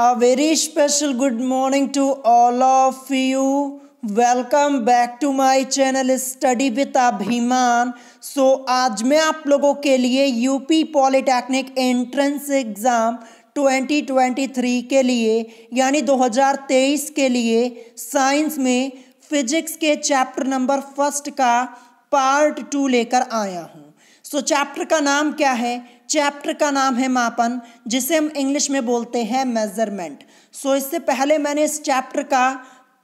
A very special good morning to all of you. Welcome back to my channel study with Abhiman so आज मैं आप लोगों के लिए यूपी पॉलिटेक्निक एंट्रेंस एग्ज़ाम 2023 के लिए यानी 2023 के लिए साइंस में फिजिक्स के चैप्टर नंबर फर्स्ट का पार्ट टू लेकर आया हूँ सो so, चैप्टर का नाम क्या है चैप्टर का नाम है मापन जिसे हम इंग्लिश में बोलते हैं मेजरमेंट सो इससे पहले मैंने इस चैप्टर का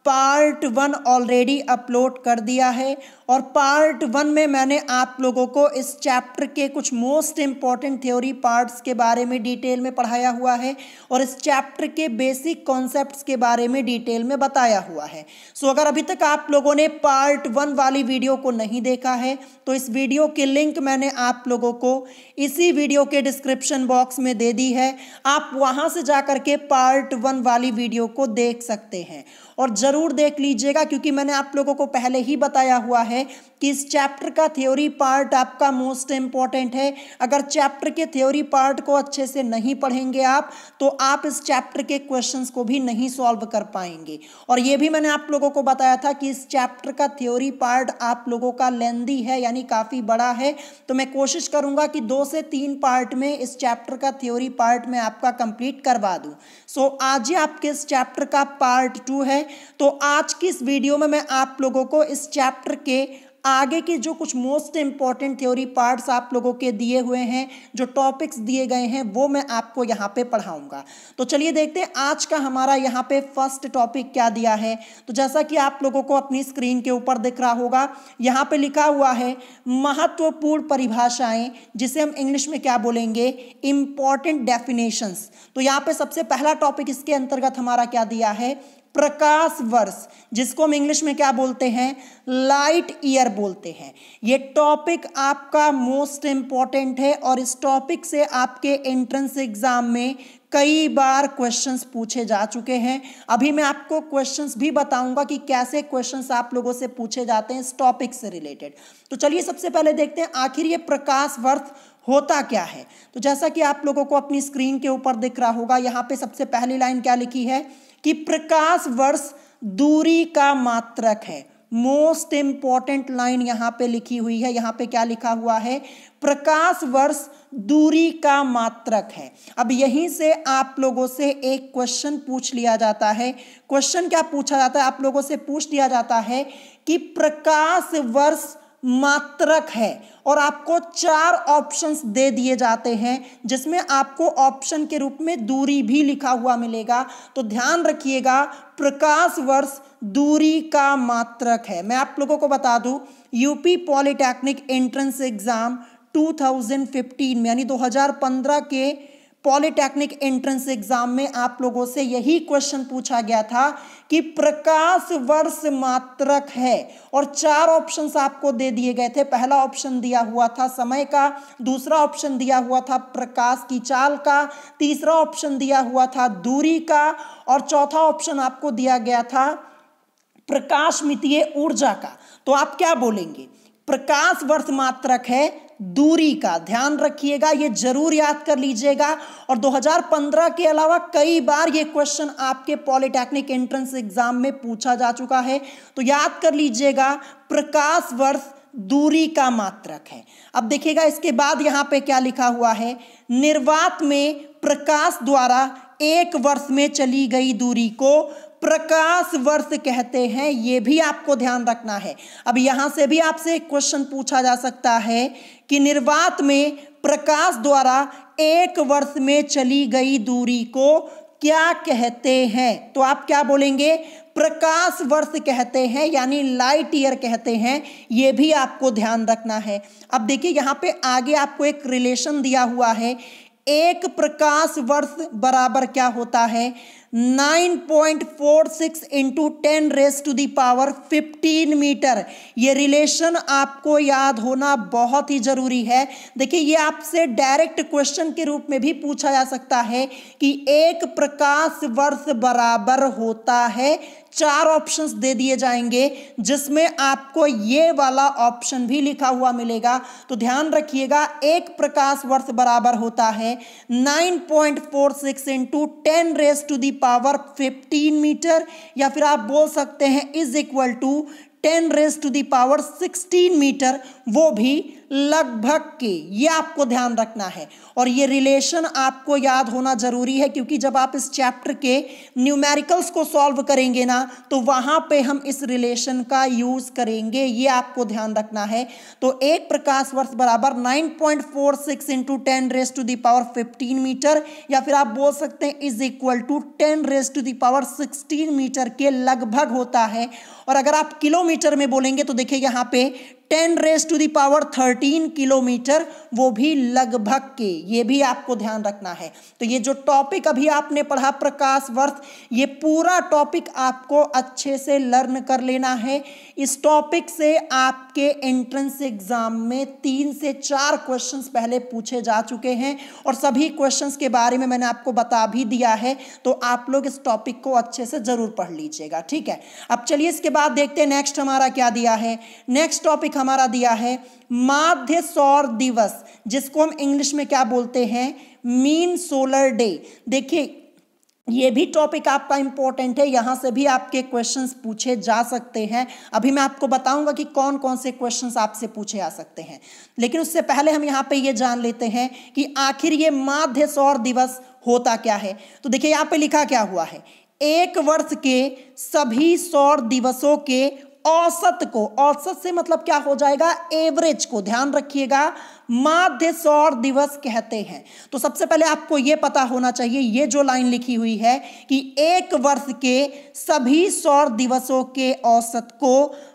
पार्ट वन ऑलरेडी अपलोड कर दिया है और पार्ट वन में मैंने आप लोगों को इस चैप्टर के कुछ मोस्ट इम्पॉर्टेंट थ्योरी पार्ट्स के बारे में डिटेल में पढ़ाया हुआ है और इस चैप्टर के बेसिक कॉन्सेप्ट्स के बारे में डिटेल में बताया हुआ है सो so, अगर अभी तक आप लोगों ने पार्ट वन वाली वीडियो को नहीं देखा है तो इस वीडियो के लिंक मैंने आप लोगों को इसी वीडियो के डिस्क्रिप्शन बॉक्स में दे दी है आप वहाँ से जा के पार्ट वन वाली वीडियो को देख सकते हैं और ज़रूर देख लीजिएगा क्योंकि मैंने आप लोगों को पहले ही बताया हुआ है कि इस चैप्टर का थ्योरी पार्ट आपका मोस्ट इम्पॉर्टेंट है अगर चैप्टर के थ्योरी पार्ट को अच्छे से नहीं पढ़ेंगे आप तो आप इस चैप्टर के क्वेश्चन को भी नहीं सॉल्व कर पाएंगे और ये भी मैंने आप लोगों को बताया था कि इस चैप्टर का थ्योरी पार्ट आप लोगों का लेंदी है यानी काफ़ी बड़ा है तो मैं कोशिश करूँगा कि दो से तीन पार्ट में इस चैप्टर का थ्योरी पार्ट में आपका कंप्लीट करवा दूं सो so, आज ही आपके इस चैप्टर का पार्ट टू है तो आज की इस वीडियो में मैं आप लोगों को इस चैप्टर के आगे के जो कुछ मोस्ट इंपॉर्टेंट थ्योरी पार्ट्स आप लोगों के दिए हुए हैं जो टॉपिक्स दिए गए हैं वो मैं आपको यहाँ पे पढ़ाऊंगा तो चलिए देखते हैं आज का हमारा यहाँ पे फर्स्ट टॉपिक क्या दिया है तो जैसा कि आप लोगों को अपनी स्क्रीन के ऊपर दिख रहा होगा यहाँ पे लिखा हुआ है महत्वपूर्ण परिभाषाएं जिसे हम इंग्लिश में क्या बोलेंगे इंपॉर्टेंट डेफिनेशंस तो यहाँ पे सबसे पहला टॉपिक इसके अंतर्गत हमारा क्या दिया है प्रकाश वर्ष जिसको हम इंग्लिश में क्या बोलते हैं लाइट ईयर बोलते हैं ये टॉपिक आपका मोस्ट इंपॉर्टेंट है और इस टॉपिक से आपके एंट्रेंस एग्जाम में कई बार क्वेश्चंस पूछे जा चुके हैं अभी मैं आपको क्वेश्चंस भी बताऊंगा कि कैसे क्वेश्चंस आप लोगों से पूछे जाते हैं इस टॉपिक से रिलेटेड तो चलिए सबसे पहले देखते हैं आखिर ये प्रकाश वर्थ होता क्या है तो जैसा कि आप लोगों को अपनी स्क्रीन के ऊपर दिख रहा होगा यहाँ पे सबसे पहली लाइन क्या लिखी है कि प्रकाश वर्ष दूरी का मात्रक है मोस्ट इंपॉर्टेंट लाइन यहां पे लिखी हुई है यहां पे क्या लिखा हुआ है प्रकाश वर्ष दूरी का मात्रक है अब यहीं से आप लोगों से एक क्वेश्चन पूछ लिया जाता है क्वेश्चन क्या पूछा जाता है आप लोगों से पूछ लिया जाता है कि प्रकाश वर्ष मात्रक है और आपको चार ऑप्शंस दे दिए जाते हैं जिसमें आपको ऑप्शन के रूप में दूरी भी लिखा हुआ मिलेगा तो ध्यान रखिएगा प्रकाश वर्ष दूरी का मात्रक है मैं आप लोगों को बता दूं यूपी पॉलिटेक्निक एंट्रेंस एग्जाम 2015 में यानी 2015 के पॉलिटेक्निक एंट्रेंस एग्जाम में आप लोगों से यही क्वेश्चन पूछा गया था कि प्रकाश वर्ष मात्रक है और चार ऑप्शंस आपको दे दिए गए थे पहला ऑप्शन दिया हुआ था समय का दूसरा ऑप्शन दिया हुआ था प्रकाश की चाल का तीसरा ऑप्शन दिया हुआ था दूरी का और चौथा ऑप्शन आपको दिया गया था प्रकाश मितीय ऊर्जा का तो आप क्या बोलेंगे प्रकाश वर्ष मात्रक है दूरी का ध्यान रखिएगा ये जरूर याद कर लीजिएगा और 2015 के अलावा कई बार ये क्वेश्चन आपके पॉलिटेक्निक एंट्रेंस एग्जाम में पूछा जा चुका है तो याद कर लीजिएगा प्रकाश वर्ष दूरी का मात्रक है अब देखिएगा इसके बाद यहां पे क्या लिखा हुआ है निर्वात में प्रकाश द्वारा एक वर्ष में चली गई दूरी को प्रकाश वर्ष कहते हैं ये भी आपको ध्यान रखना है अब यहां से भी आपसे एक क्वेश्चन पूछा जा सकता है कि निर्वात में प्रकाश द्वारा एक वर्ष में चली गई दूरी को क्या कहते हैं तो आप क्या बोलेंगे प्रकाश वर्ष कहते हैं यानी लाइट ईयर कहते हैं ये भी आपको ध्यान रखना है अब देखिए यहाँ पे आगे आपको एक रिलेशन दिया हुआ है एक प्रकाश वर्ष बराबर क्या होता है 9.46 into ten raise to power 15 metre ये रिलेशन आपको याद होना बहुत ही जरूरी है देखिए ये आपसे डायरेक्ट क्वेश्चन के रूप में भी पूछा जा सकता है कि एक प्रकाश वर्ष बराबर होता है चार ऑप्शंस दे दिए जाएंगे जिसमें आपको ये वाला ऑप्शन भी लिखा हुआ मिलेगा तो ध्यान रखिएगा एक प्रकाश वर्ष बराबर होता है 9.46 point four six into ten raise to the power 15 metre या फिर आप बोल सकते हैं is equal to 10 raise to the power 16 metre वो भी लगभग के ये आपको ध्यान रखना है और ये रिलेशन आपको याद होना जरूरी है क्योंकि जब आप इस चैप्टर के न्यूमेरिकल्स को सॉल्व करेंगे ना तो वहाँ पे हम इस रिलेशन का यूज़ करेंगे ये आपको ध्यान रखना है तो एक प्रकाश वर्ष बराबर 9.46 point four six into ten raise to the power fifteen metre या फिर आप बोल सकते हैं is equal to ten raise to the power sixteen metre के लगभग होता है और अगर आप किलोमीटर में बोलेंगे तो देखिए यहाँ पे ten raise to the power thirteen kilometre वो भी लगभग के ये भी आपको ध्यान रखना है तो ये जो टॉपिक अभी आपने पढ़ा प्रकाश वर्ष ये पूरा टॉपिक आपको अच्छे से लर्न कर लेना है इस टॉपिक से आपके एंट्रेंस एग्जाम में तीन से चार क्वेश्चंस पहले पूछे जा चुके हैं और सभी क्वेश्चंस के बारे में मैंने आपको बता भी दिया है तो आप लोग इस टॉपिक को अच्छे से जरूर पढ़ लीजिएगा ठीक है अब चलिए इसके बाद देखते हैं नेक्स्ट हमारा क्या दिया है नेक्स्ट टॉपिक हमारा दिया है माध्य सौर दिवस जिसको हम इंग्लिश में क्या बोलते हैं मीन सोलर डे देखिए ये भी टॉपिक आपका इम्पोर्टेंट है यहाँ से भी आपके क्वेश्चंस पूछे जा सकते हैं अभी मैं आपको बताऊंगा कि कौन कौन से क्वेश्चंस आपसे पूछे आ सकते हैं लेकिन उससे पहले हम यहाँ पे ये जान लेते हैं कि आखिर ये माध्य सौर दिवस होता क्या है तो देखिए यहाँ पे लिखा क्या हुआ है एक वर्ष के सभी सौर दिवसों के औसत को औसत से मतलब क्या हो जाएगा एवरेज को ध्यान रखिएगा माध्य सौर दिवस कहते हैं तो सबसे पहले आपको यह पता होना चाहिए ये जो लाइन लिखी हुई है कि एक वर्ष के सभी सौर दिवसों के औसत को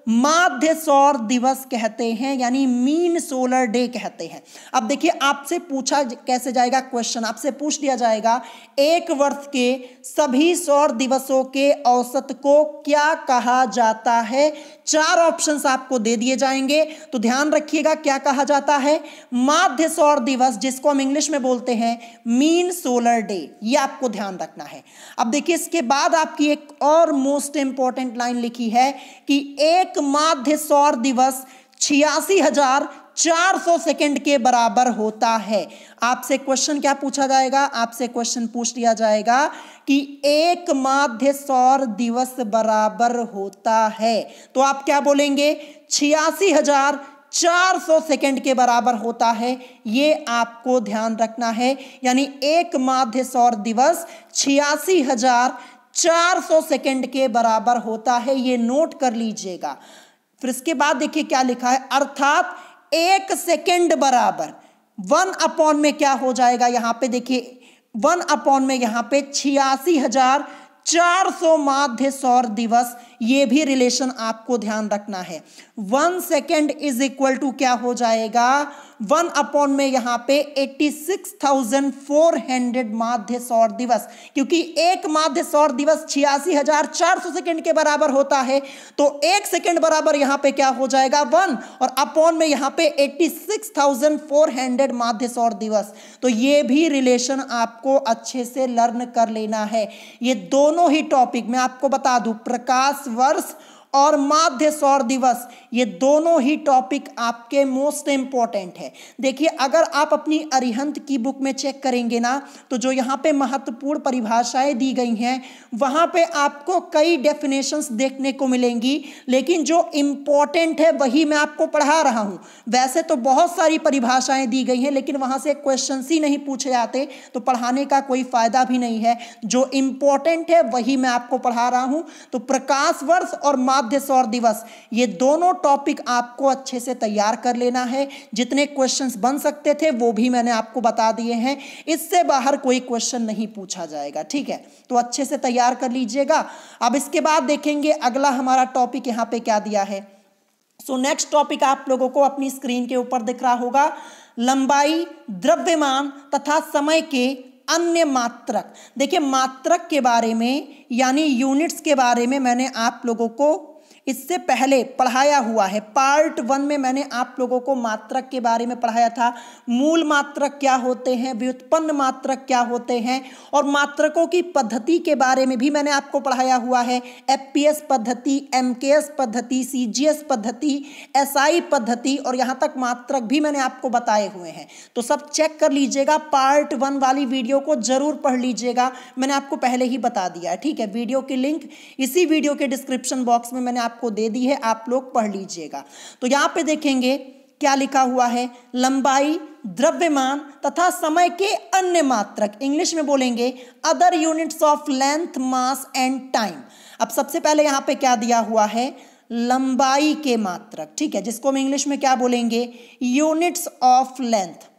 माध्य सौर दिवस कहते हैं यानी मीन सोलर डे कहते हैं अब देखिए आपसे पूछा कैसे जाएगा क्वेश्चन आपसे पूछ लिया जाएगा एक वर्ष के सभी सौर दिवसों के औसत को क्या कहा जाता है चार ऑप्शंस आपको दे दिए जाएंगे तो ध्यान रखिएगा क्या कहा जाता है माध्य सौर दिवस जिसको हम इंग्लिश में बोलते हैं मीन सोलर डे ये आपको ध्यान रखना है अब देखिए इसके बाद आपकी एक और मोस्ट इंपॉर्टेंट लाइन लिखी है कि एक एक माध्य सौर दिवस छियासी हजार चार सौ सेकेंड के बराबर होता है आपसे क्वेश्चन क्या पूछा जाएगा आपसे क्वेश्चन पूछ लिया जाएगा कि एक माध्य सौर दिवस बराबर होता है तो आप क्या बोलेंगे छियासी हजार 400 सेकंड के बराबर होता है ये आपको ध्यान रखना है यानी एक माध्य सौर दिवस छियासी हजार 400 सेकंड के बराबर होता है ये नोट कर लीजिएगा फिर इसके बाद देखिए क्या लिखा है अर्थात एक सेकंड बराबर वन अपॉन में क्या हो जाएगा यहां पे देखिए वन अपॉन में यहां पे छियासी हजार चार सौ माध्य सौर दिवस ये भी रिलेशन आपको ध्यान रखना है one second is equal to क्या हो जाएगा वन अपॉन में यहां पे 86,400 माध्य सौर दिवस क्योंकि एक माध्य सौर दिवस छियासी हजार चार सौ सेकेंड के बराबर होता है तो एक सेकेंड बराबर यहां पे क्या हो जाएगा वन और अपॉन में यहां पे 86,400 माध्य सौर दिवस तो ये भी रिलेशन आपको अच्छे से लर्न कर लेना है ये दोनों ही टॉपिक मैं आपको बता दू प्रकाश वर्ष और माध्य सौर दिवस ये दोनों ही टॉपिक आपके मोस्ट इंपॉर्टेंट है देखिए अगर आप अपनी अरिहंत की बुक में चेक करेंगे ना तो जो यहाँ पे महत्वपूर्ण परिभाषाएं दी गई हैं वहाँ पे आपको कई डेफिनेशंस देखने को मिलेंगी लेकिन जो इम्पॉर्टेंट है वही मैं आपको पढ़ा रहा हूँ वैसे तो बहुत सारी परिभाषाएं दी गई हैं लेकिन वहाँ से क्वेश्चन ही नहीं पूछे जाते तो पढ़ाने का कोई फायदा भी नहीं है जो इम्पॉर्टेंट है वही मैं आपको पढ़ा रहा हूँ तो प्रकाश वर्ष और अध्यादेश और दिवस ये दोनों टॉपिक आपको अच्छे से तैयार कर लेना है जितने क्वेश्चन बन सकते थे वो भी मैंने आपको बता दिए हैं इससे बाहर कोई क्वेश्चन नहीं पूछा जाएगा ठीक है तो अच्छे से तैयार कर लीजिएगा अब इसके बाद देखेंगे अगला हमारा टॉपिक यहाँ पे क्या दिया है सो नेक्स्ट टॉपिक आप लोगों को अपनी स्क्रीन के ऊपर दिख रहा होगा लंबाई द्रव्यमान तथा समय के अन्य मात्रक देखिए मात्रक के बारे में यानी यूनिट्स के बारे में मैंने आप लोगों को इससे पहले पढ़ाया हुआ है पार्ट वन में मैंने आप लोगों को मात्रक के बारे में पढ़ाया था मूल मात्रक क्या होते हैं व्युत्पन्न मात्रक क्या होते हैं और मात्रकों की पद्धति के बारे में भी मैंने आपको पढ़ाया हुआ है एफ पद्धति एम पद्धति सी पद्धति एस पद्धति और यहाँ तक मात्रक भी मैंने आपको बताए हुए हैं तो सब चेक कर लीजिएगा पार्ट वन वाली वीडियो को जरूर पढ़ लीजिएगा मैंने आपको पहले ही बता दिया ठीक है वीडियो की लिंक इसी वीडियो के डिस्क्रिप्शन बॉक्स में मैंने आप आपको दे दी है आप लोग पढ़ लीजिएगा तो यहाँ पे देखेंगे क्या लिखा हुआ है लंबाई द्रव्यमान तथा समय के अन्य मात्रक इंग्लिश में बोलेंगे other units of length mass and time अब सबसे पहले यहाँ पे क्या दिया हुआ है लंबाई के मात्रक ठीक है जिसको हम इंग्लिश में क्या बोलेंगे यूनिट्स ऑफ लेंथ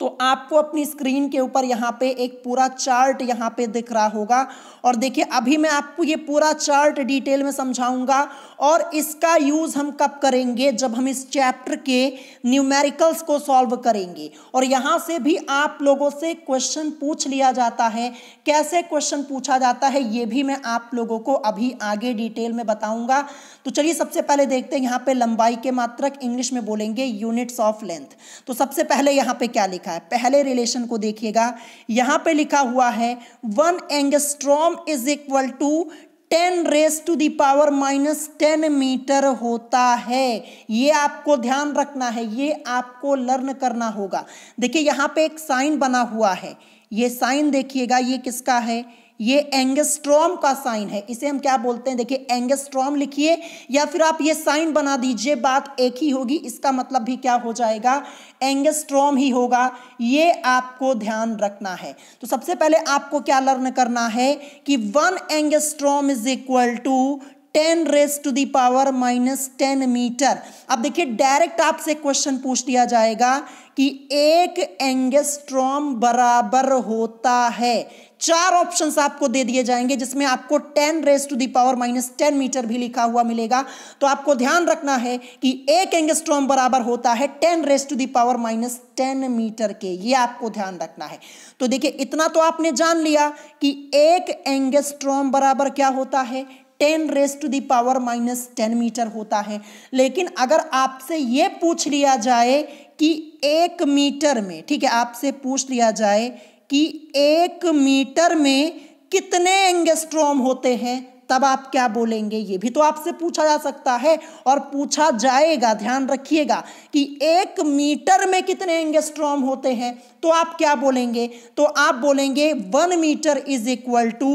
तो आपको अपनी स्क्रीन के ऊपर यहाँ पे एक पूरा चार्ट यहाँ पे दिख रहा होगा और देखिए अभी मैं आपको ये पूरा चार्ट डिटेल में समझाऊंगा और इसका यूज़ हम कब करेंगे जब हम इस चैप्टर के न्यूमेरिकल्स को सॉल्व करेंगे और यहाँ से भी आप लोगों से क्वेश्चन पूछ लिया जाता है कैसे क्वेश्चन पूछा जाता है ये भी मैं आप लोगों को अभी आगे डिटेल में बताऊंगा तो चलिए सबसे पहले देखते हैं यहाँ पे लंबाई के मात्रक इंग्लिश में बोलेंगे यूनिट्स ऑफ लेंथ तो सबसे पहले यहाँ पे क्या लिखा है पहले रिलेशन को देखिएगा यहाँ पे लिखा हुआ है one angstrom is equal to ten raise to the power minus ten metre होता है ये आपको ध्यान रखना है ये आपको लर्न करना होगा देखिए यहाँ पे एक साइन बना हुआ है ये साइन देखिएगा ये किसका है ये एंगस्ट्रॉम का साइन है इसे हम क्या बोलते हैं देखिए एंगस्ट्रॉम लिखिए या फिर आप ये साइन बना दीजिए बात एक ही होगी इसका मतलब भी क्या हो जाएगा एंगस्ट्रॉम ही होगा ये आपको ध्यान रखना है तो सबसे पहले आपको क्या लर्न करना है कि one angstrom is equal to ten raise to the power minus ten metre अब देखिए डायरेक्ट आपसे क्वेश्चन पूछ दिया जाएगा कि एक एंगस्ट्रॉम बराबर होता है चार ऑप्शंस आपको दे दिए जाएंगे जिसमें आपको ten raise to the power minus ten metre भी लिखा हुआ मिलेगा तो आपको ध्यान रखना है कि एक एंगस्ट्रॉम बराबर होता है ten raise to the power minus ten metre के ये आपको ध्यान रखना है तो देखिए इतना तो आपने जान लिया कि एक एंगस्ट्रॉम बराबर क्या होता है 10 raise to the power minus ten metre होता है लेकिन अगर आपसे ये पूछ लिया जाए कि एक मीटर में ठीक है आपसे पूछ लिया जाए कि एक मीटर में कितने एंगस्ट्रोम होते हैं तब आप क्या बोलेंगे ये भी तो आपसे पूछा जा सकता है और पूछा जाएगा ध्यान रखिएगा कि एक मीटर में कितने एंगस्ट्रॉम होते हैं तो आप क्या बोलेंगे तो आप बोलेंगे one metre is equal to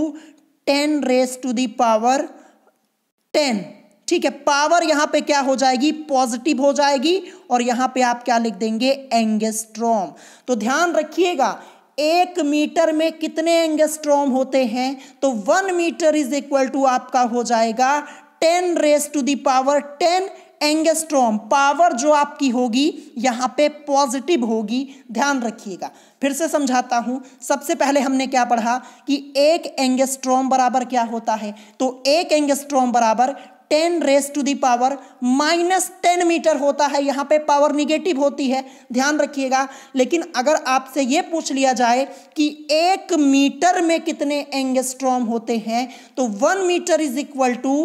ten raise to the power ten ठीक है पावर यहां पे क्या हो जाएगी पॉजिटिव हो जाएगी और यहां पे आप क्या लिख देंगे एंगेस्ट्रॉम तो ध्यान रखिएगा एक मीटर में कितने एंगस्ट्रोम होते हैं तो one metre is equal to आपका हो जाएगा ten raise to the power ten angstrom power जो आपकी होगी यहाँ पे पॉजिटिव होगी ध्यान रखिएगा फिर से समझाता हूँ सबसे पहले हमने क्या पढ़ा कि एक एंगस्ट्रोम बराबर क्या होता है तो एक एंगस्ट्रोम बराबर ten raise to the power minus ten metre होता है यहाँ पे पावर निगेटिव होती है ध्यान रखिएगा लेकिन अगर आपसे ये पूछ लिया जाए कि एक मीटर में कितने एंगस्ट्रॉम होते हैं तो one metre is equal to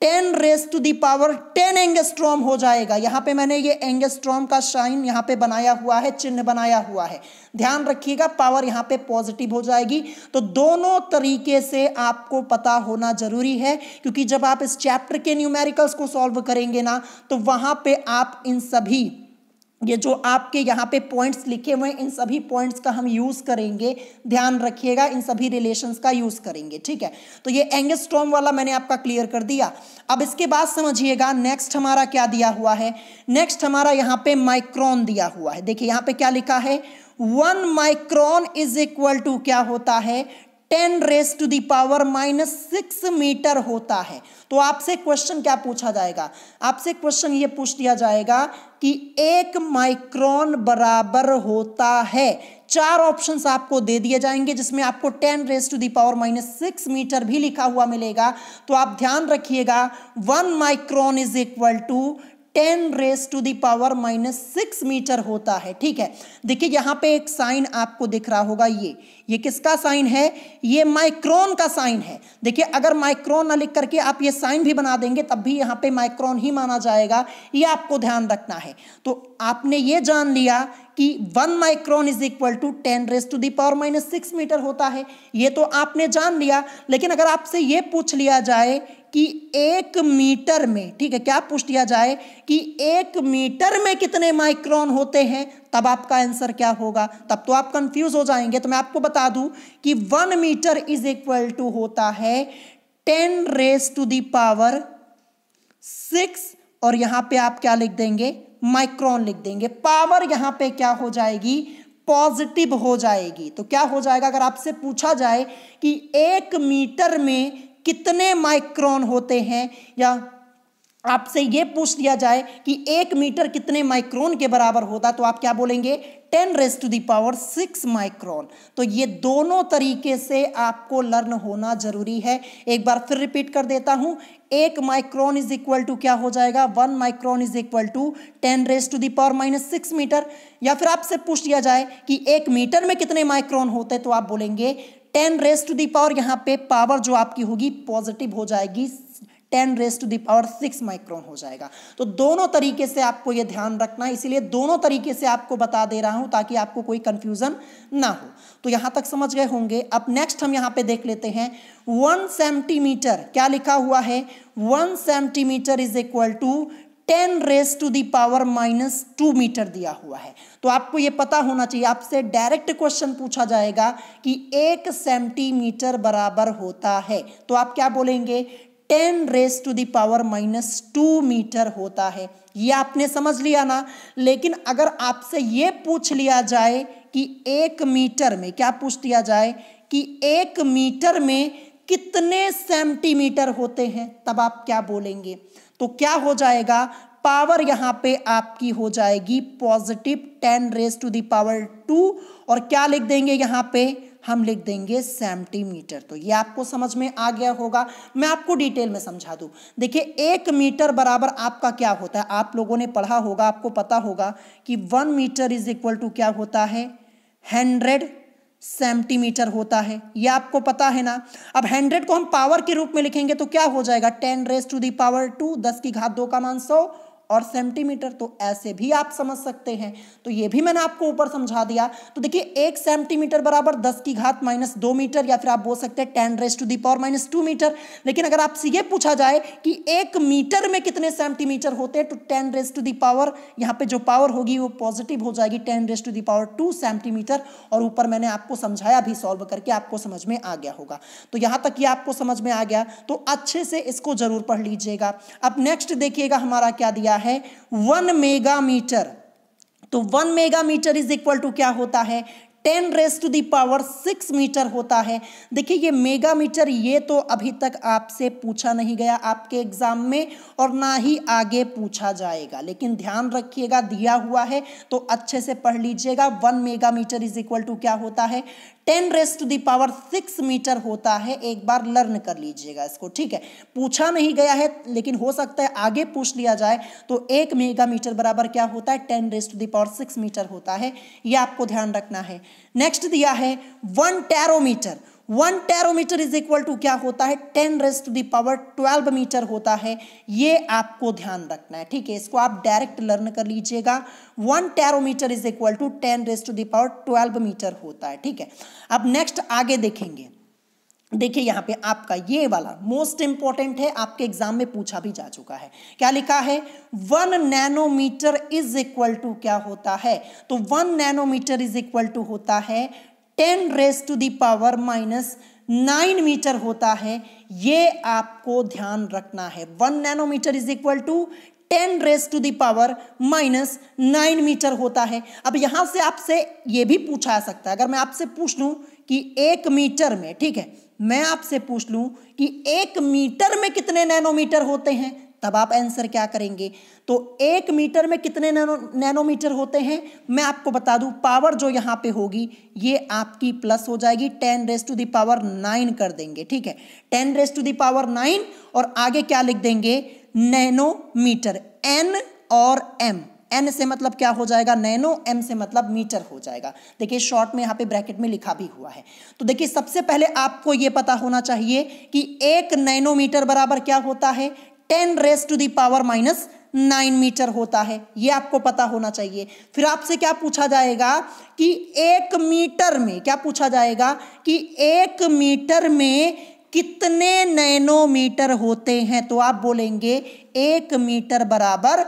ten raise to the power ten angstrom हो जाएगा यहाँ पे मैंने ये एंगेस्ट्रॉम का शाइन यहाँ पे बनाया हुआ है चिन्ह बनाया हुआ है ध्यान रखिएगा पावर यहाँ पे पॉजिटिव हो जाएगी तो दोनों तरीके से आपको पता होना जरूरी है क्योंकि जब आप इस चैप्टर के न्यूमेरिकल्स को सॉल्व करेंगे ना तो वहां पे आप इन सभी ये जो आपके यहाँ पे पॉइंट्स लिखे हुए हैं इन सभी पॉइंट्स का हम यूज़ करेंगे ध्यान रखिएगा इन सभी रिलेशंस का यूज़ करेंगे ठीक है तो ये एंगस्ट्रॉम वाला मैंने आपका क्लियर कर दिया अब इसके बाद समझिएगा नेक्स्ट हमारा क्या दिया हुआ है नेक्स्ट हमारा यहाँ पे माइक्रॉन दिया हुआ है देखिए यहाँ पे क्या लिखा है one micron is equal to क्या होता है ten raise to the power minus six metre होता है तो आपसे क्वेश्चन क्या पूछा जाएगा आपसे क्वेश्चन ये पूछ दिया जाएगा कि एक माइक्रोन बराबर होता है चार ऑप्शंस आपको दे दिए जाएंगे जिसमें आपको ten raise to the power minus six metre भी लिखा हुआ मिलेगा तो आप ध्यान रखिएगा one micron is equal to ten raise to the power minus six metre होता है ठीक है देखिए यहां पे एक साइन आपको दिख रहा होगा ये ये किसका साइन है ये माइक्रोन का साइन है देखिए अगर माइक्रोन ना लिख करके आप ये साइन भी बना देंगे तब भी यहां पे माइक्रोन ही माना जाएगा ये आपको ध्यान रखना है तो आपने ये जान लिया कि one micron is equal to ten raise to the power minus six metre होता है ये तो आपने जान लिया लेकिन अगर आपसे ये पूछ लिया जाए कि एक मीटर में ठीक है क्या पूछ लिया जाए कि एक मीटर में कितने माइक्रोन होते हैं तब आपका आंसर क्या होगा तब तो आप कंफ्यूज हो जाएंगे तो मैं आपको बता दूं कि one metre is equal to होता है ten raise to the power six और यहां पे आप क्या लिख देंगे माइक्रोन लिख देंगे पावर यहां पे क्या हो जाएगी पॉजिटिव हो जाएगी तो क्या हो जाएगा अगर आपसे पूछा जाए कि एक मीटर में कितने माइक्रोन होते हैं या आपसे ये पूछ लिया जाए कि एक मीटर कितने माइक्रोन के बराबर होता तो आप क्या बोलेंगे ten raise to the power six micron तो ये दोनों तरीके से आपको लर्न होना जरूरी है एक बार फिर रिपीट कर देता हूं एक माइक्रोन इज इक्वल टू क्या हो जाएगा one micron is equal to ten raise to the power minus six metre या फिर आपसे पूछ लिया जाए कि एक मीटर में कितने माइक्रोन होते तो आप बोलेंगे टेन रेस टू दावर यहाँ पे पावर जो आपकी होगी पॉजिटिव हो जाएगी ten raise to the power six micron हो जाएगा तो दोनों तरीके से आपको ये ध्यान रखना है इसीलिए दोनों तरीके से आपको बता दे रहा हूं ताकि आपको कोई कंफ्यूजन ना हो तो यहां तक समझ गए होंगे अब नेक्स्ट हम यहां पे देख लेते हैं वन सेंटीमीटर क्या लिखा हुआ है one centimetre is equal to 10 raise to the power minus two metre दिया हुआ है तो आपको यह पता होना चाहिए आपसे डायरेक्ट क्वेश्चन पूछा जाएगा कि एक सेंटीमीटर बराबर होता है तो आप क्या बोलेंगे ten raise to the power minus two metre होता है ये आपने समझ लिया ना लेकिन अगर आपसे ये पूछ लिया जाए कि एक मीटर में क्या पूछ दिया जाए कि एक मीटर में कितने सेंटीमीटर होते हैं तब आप क्या बोलेंगे तो क्या हो जाएगा पावर यहाँ पे आपकी हो जाएगी positive ten raise to the power two और क्या लिख देंगे यहाँ पे हम लिख देंगे सेंटीमीटर तो ये आपको समझ में आ गया होगा मैं आपको डिटेल में समझा दूं देखिए एक मीटर बराबर आपका क्या होता है आप लोगों ने पढ़ा होगा आपको पता होगा कि one metre is equal to क्या होता है हंड्रेड सेंटीमीटर होता है ये आपको पता है ना अब हंड्रेड को हम पावर के रूप में लिखेंगे तो क्या हो जाएगा ten raise to the power two दस की घात दो का मान सौ और सेंटीमीटर तो ऐसे भी आप समझ सकते हैं तो ये भी मैंने आपको ऊपर समझा दिया तो देखिए एक सेंटीमीटर बराबर दस की घात माइनस दो मीटर या फिर आप बोल सकते हैं ten raise to the power minus two metre लेकिन अगर आपसे ये पूछा जाए कि एक मीटर में कितने सेंटीमीटर होते हैं तो ten raise to the power यहाँ पे जो पावर होगी वो पॉजिटिव हो जाएगी ten raise to the power two centimetre और ऊपर मैंने आपको समझाया भी सॉल्व करके आपको समझ में आ गया होगा तो यहाँ तक ये आपको समझ में आ गया तो अच्छे से इसको जरूर पढ़ लीजिएगा अब नेक्स्ट देखिएगा हमारा क्या दिया गया है वन मेगा मीटर तो one megametre is equal to क्या होता है ten raise to the power six metre होता है देखिए ये मेगा मीटर ये तो अभी तक आपसे पूछा नहीं गया आपके एग्जाम में और ना ही आगे पूछा जाएगा लेकिन ध्यान रखिएगा दिया हुआ है तो अच्छे से पढ़ लीजिएगा one megametre is equal to क्या होता है ten raise to the power six metre होता है एक बार लर्न कर लीजिएगा इसको ठीक है पूछा नहीं गया है लेकिन हो सकता है आगे पूछ लिया जाए तो एक मेगा मीटर बराबर क्या होता है ten raise to the power six metre होता है यह आपको ध्यान रखना है नेक्स्ट दिया है one terametre one terametre is equal to क्या होता है ten raised to power twelve metre होता है ये आपको ध्यान रखना है ठीक है इसको आप डायरेक्ट लर्न कर लीजिएगा one terametre is equal to ten raised the power twelve metre होता है ठीक है अब नेक्स्ट आगे देखेंगे देखिए यहाँ पे आपका ये वाला मोस्ट इंपॉर्टेंट है आपके एग्जाम में पूछा भी जा चुका है क्या लिखा है one nanometre is equal to क्या होता है तो one nanometre is equal to होता है ten raise to the power minus nine metre होता है ये आपको ध्यान रखना है one nanometre is equal to ten raise to the power minus nine metre होता है अब यहां से आपसे ये भी पूछा सकता है अगर मैं आपसे पूछ लू कि एक मीटर में ठीक है मैं आपसे पूछ लूं कि एक मीटर में कितने नैनोमीटर होते हैं तब आप आंसर क्या करेंगे तो एक मीटर में कितने नैनो नैनोमीटर होते हैं मैं आपको बता दूं पावर जो यहां पे होगी ये आपकी प्लस हो जाएगी ten raise to the power nine कर देंगे ठीक है ten raise to the power nine और आगे क्या लिख देंगे नैनोमीटर एन और एम एन से मतलब क्या हो जाएगा नैनो एम से मतलब मीटर हो जाएगा देखिए शॉर्ट में यहां पे ब्रैकेट में लिखा भी हुआ है तो देखिए सबसे पहले आपको यह पता होना चाहिए कि एक नैनोमीटर बराबर क्या होता है ten raise to the power minus nine metre होता है ये आपको पता होना चाहिए फिर आपसे क्या पूछा जाएगा कि एक मीटर में क्या पूछा जाएगा कि एक मीटर में कितने नैनोमीटर होते हैं तो आप बोलेंगे एक मीटर बराबर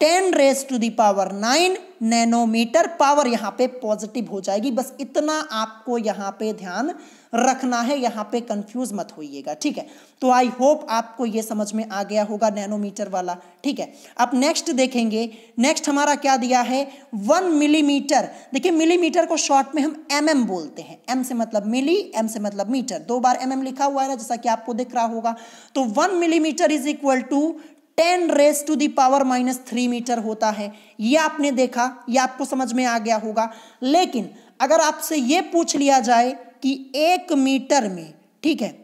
ten raise to the power nine nanometre power यहाँ पे पॉजिटिव हो जाएगी बस इतना आपको यहाँ पे ध्यान रखना है यहाँ पे कंफ्यूज मत होइएगा ठीक है तो आई होप आपको ये समझ में आ गया होगा नैनोमीटर वाला ठीक है अब नेक्स्ट देखेंगे नेक्स्ट हमारा क्या दिया है वन मिलीमीटर देखिए मिलीमीटर को शॉर्ट में हम एम mm बोलते हैं एम से मतलब मिली एम से मतलब मीटर दो बार एम mm लिखा हुआ है ना जैसा कि आपको दिख रहा होगा तो one millimetre is equal to ten raise to the power minus three metre होता है ये आपने देखा ये आपको समझ में आ गया होगा लेकिन अगर आपसे ये पूछ लिया जाए कि एक मीटर में ठीक है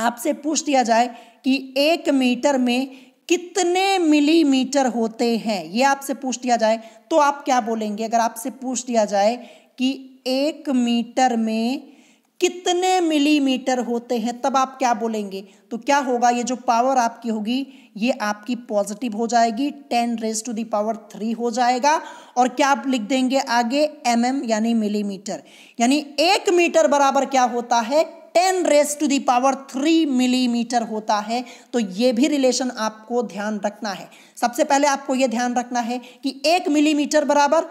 आपसे पूछ दिया जाए कि एक मीटर में कितने मिलीमीटर होते हैं ये आपसे पूछ दिया जाए तो आप क्या बोलेंगे अगर आपसे पूछ दिया जाए कि एक मीटर में कितने मिलीमीटर होते हैं तब आप क्या बोलेंगे तो क्या होगा ये जो पावर आपकी होगी ये आपकी पॉजिटिव हो जाएगी ten raise to the power three हो जाएगा और क्या आप लिख देंगे आगे एम mm यानी मिलीमीटर यानी एक मीटर बराबर क्या होता है ten raise to the power three millimetre होता है तो ये भी रिलेशन आपको ध्यान रखना है सबसे पहले आपको ये ध्यान रखना है कि एक मिलीमीटर बराबर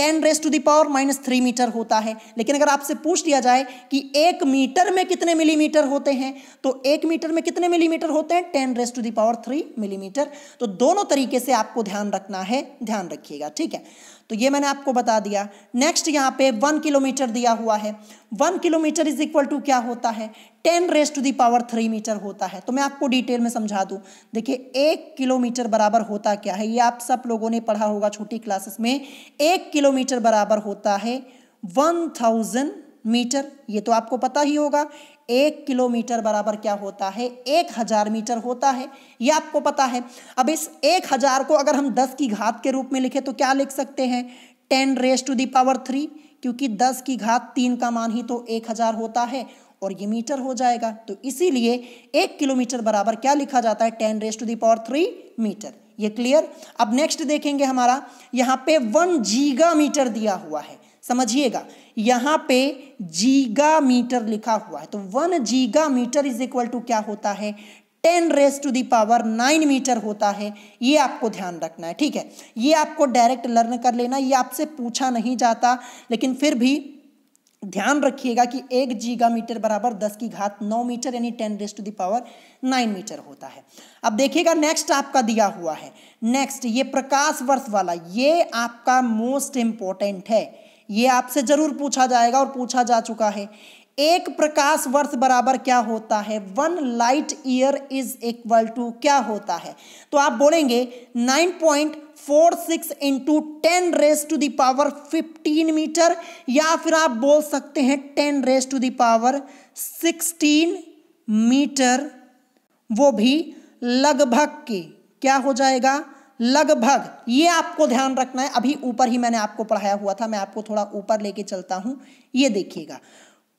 ten raise to the power minus three metre होता है लेकिन अगर आपसे पूछ लिया जाए कि एक मीटर में कितने मिलीमीटर होते हैं तो एक मीटर में कितने मिलीमीटर होते हैं ten raise to the power three millimetre तो दोनों तरीके से आपको ध्यान रखना है ध्यान रखिएगा ठीक है तो ये मैंने आपको बता दिया नेक्स्ट यहाँ पे वन किलोमीटर दिया हुआ है one kilometre is equal to क्या होता है ten raise to power three metre होता है तो मैं आपको डिटेल में समझा दूं देखिए एक किलोमीटर बराबर होता क्या है ये आप सब लोगों ने पढ़ा होगा छोटी क्लासेस में एक किलोमीटर बराबर होता है वन थाउजेंड मीटर ये तो आपको पता ही होगा एक किलोमीटर बराबर क्या होता है एक हजार मीटर होता है ये आपको पता है अब इस एक हजार को अगर हम दस की घात के रूप में लिखे तो क्या लिख सकते हैं ten raise to the power three क्योंकि दस की घात तीन का मान ही तो एक हजार होता है और ये मीटर हो जाएगा तो इसीलिए एक किलोमीटर बराबर क्या लिखा जाता है ten raise to the power three metre ये क्लियर अब नेक्स्ट देखेंगे हमारा यहाँ पे वन जीगा मीटर दिया हुआ है समझिएगा यहाँ पे जीगा मीटर लिखा हुआ है तो one gigametre is equal to क्या होता है ten raise to the power nine metre होता है ये आपको ध्यान रखना है ठीक है ये आपको डायरेक्ट लर्न कर लेना ये आपसे पूछा नहीं जाता लेकिन फिर भी ध्यान रखिएगा कि एक जीगा मीटर बराबर दस की घात नौ मीटर यानी ten raise to the power nine metre होता है अब देखिएगा नेक्स्ट आपका दिया हुआ है नेक्स्ट ये प्रकाश वर्ष वाला ये आपका मोस्ट इंपॉर्टेंट है ये आपसे जरूर पूछा जाएगा और पूछा जा चुका है एक प्रकाश वर्ष बराबर क्या होता है one light year is equal to क्या होता है तो आप बोलेंगे nine point four six into ten raise to the power fifteen metre या फिर आप बोल सकते हैं ten raise to the power sixteen metre वो भी लगभग के क्या हो जाएगा लगभग ये आपको ध्यान रखना है अभी ऊपर ही मैंने आपको पढ़ाया हुआ था मैं आपको थोड़ा ऊपर लेके चलता हूं ये देखिएगा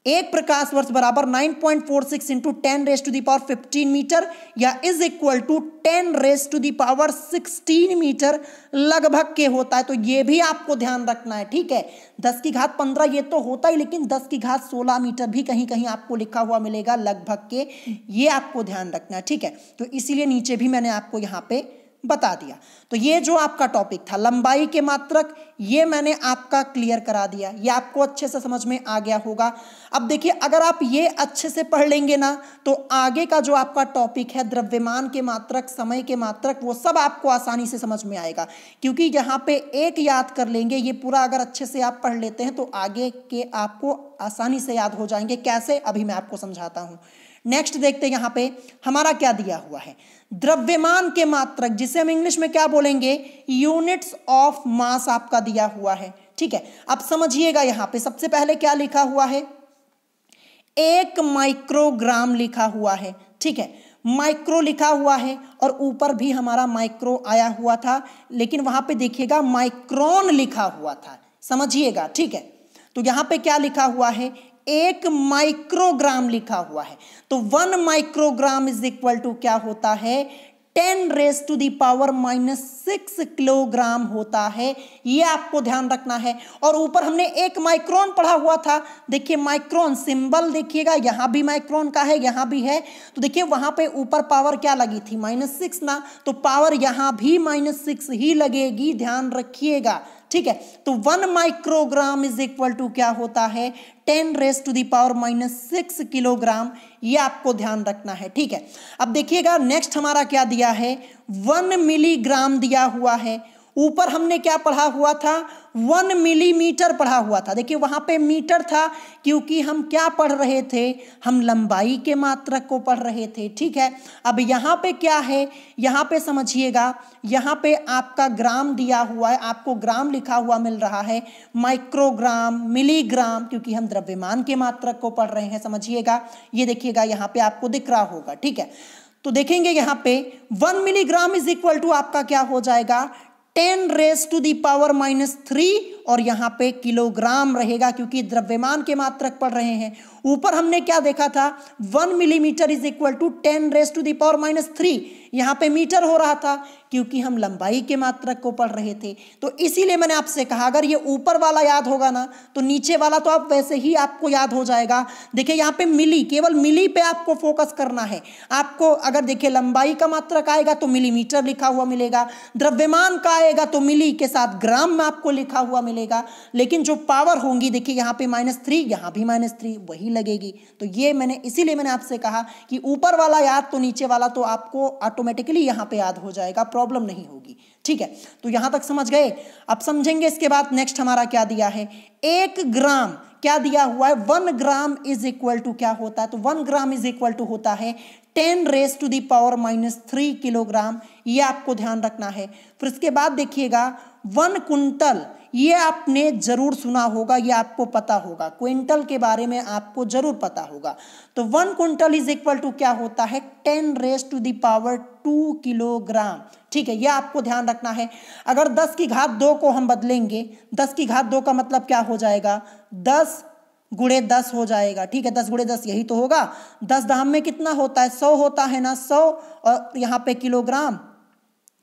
एक प्रकाश वर्ष बराबर 9.46 point four six into ten raise to the power fifteen metre या is equal to ten raise to the power sixteen metre लगभग के होता है तो ये भी आपको ध्यान रखना है ठीक है दस की घात पंद्रह ये तो होता ही लेकिन दस की घात सोलह मीटर भी कहीं कहीं आपको लिखा हुआ मिलेगा लगभग के ये आपको ध्यान रखना है ठीक है तो इसीलिए नीचे भी मैंने आपको यहाँ पे बता दिया तो ये जो आपका टॉपिक था लंबाई के मात्रक ये मैंने आपका क्लियर करा दिया ये आपको अच्छे से समझ में आ गया होगा अब देखिए अगर आप ये अच्छे से पढ़ लेंगे ना तो आगे का जो आपका टॉपिक है द्रव्यमान के मात्रक समय के मात्रक वो सब आपको आसानी से समझ में आएगा क्योंकि यहाँ पे एक याद कर लेंगे ये पूरा अगर अच्छे से आप पढ़ लेते हैं तो आगे के आपको आसानी से याद हो जाएंगे कैसे अभी मैं आपको समझाता हूँ नेक्स्ट देखते हैं यहाँ पे हमारा क्या दिया हुआ है द्रव्यमान के मात्रक जिसे हम इंग्लिश में क्या बोलेंगे यूनिट्स ऑफ मास आपका दिया हुआ है ठीक है अब समझिएगा यहां पे सबसे पहले क्या लिखा हुआ है एक माइक्रोग्राम लिखा हुआ है ठीक है माइक्रो लिखा हुआ है और ऊपर भी हमारा माइक्रो आया हुआ था लेकिन वहां पे देखिएगा माइक्रोन लिखा हुआ था समझिएगा ठीक है तो यहां पे क्या लिखा हुआ है एक माइक्रोग्राम लिखा हुआ है तो one microgram is equal to क्या होता है ten raise to power minus six kilogram होता है ये आपको ध्यान रखना है और ऊपर हमने एक माइक्रोन पढ़ा हुआ था देखिए माइक्रोन सिंबल देखिएगा यहाँ भी माइक्रोन का है यहाँ भी है तो देखिए वहाँ पे ऊपर पावर क्या लगी थी माइनस सिक्स ना तो पावर यहाँ भी माइनस सिक्स ही लगेगी ध्यान रखिएगा ठीक है तो one microgram is equal to क्या होता है ten raise to the power minus six kilogram ये आपको ध्यान रखना है ठीक है अब देखिएगा नेक्स्ट हमारा क्या दिया है वन मिलीग्राम दिया हुआ है ऊपर हमने क्या पढ़ा हुआ था वन मिलीमीटर पढ़ा हुआ था देखिए वहाँ पे मीटर था क्योंकि हम क्या पढ़ रहे थे हम लंबाई के मात्रक को पढ़ रहे थे ठीक है अब यहाँ पे क्या है यहाँ पे समझिएगा यहाँ पे आपका ग्राम दिया हुआ है आपको ग्राम लिखा हुआ मिल रहा है माइक्रोग्राम मिलीग्राम क्योंकि हम द्रव्यमान के मात्रक को पढ़ रहे हैं समझिएगा ये देखिएगा यहाँ पे आपको दिख रहा होगा ठीक है तो देखेंगे यहाँ पे one milligram is equal to आपका क्या हो जाएगा ten raise to the power minus three और यहां पे किलोग्राम रहेगा क्योंकि द्रव्यमान के मात्रक पड़ रहे हैं ऊपर हमने क्या देखा था one millimetre is equal to ten raise to the power minus three यहाँ पे मीटर हो रहा था क्योंकि हम लंबाई के मात्रक को पढ़ रहे थे तो इसीलिए मैंने आपसे कहा अगर ये ऊपर वाला याद होगा ना तो नीचे वाला तो आप वैसे ही आपको याद हो जाएगा देखिए यहाँ पे मिली केवल मिली पे आपको फोकस करना है आपको अगर देखिए लंबाई का मात्रक आएगा तो मिलीमीटर लिखा हुआ मिलेगा द्रव्यमान का आएगा तो मिली के साथ ग्राम में आपको लिखा हुआ मिलेगा लेकिन जो पावर होंगी देखिए यहाँ पे माइनस थ्री यहाँ भी माइनस थ्री वही नहीं लगेगी तो ये मैंने इसीलिए मैंने आपसे कहा कि ऊपर वाला याद तो नीचे वाला तो आपको ऑटोमेटिकली यहाँ पे याद हो जाएगा प्रॉब्लम नहीं होगी ठीक है तो यहाँ तक समझ गए अब समझेंगे इसके बाद नेक्स्ट हमारा क्या दिया है एक ग्राम क्या दिया हुआ है one gram is equal to क्या होता है तो one gram is equal to होता है ten raise to the power minus three kilogram ये आपको ध्यान रखना है फिर इसके बाद देखिएगा वन कुंटल ये आपने ज़रूर सुना होगा ये आपको पता होगा क्विंटल के बारे में आपको ज़रूर पता होगा तो one quintal is equal to क्या होता है ten raise to the power two kilogram ठीक है ये आपको ध्यान रखना है अगर दस की घात दो को हम बदलेंगे दस की घात दो का मतलब क्या हो जाएगा दस गुड़े दस हो जाएगा ठीक है दस गुड़े दस यही तो होगा दस दाम में कितना होता है सौ होता है ना सौ और यहाँ पे किलोग्राम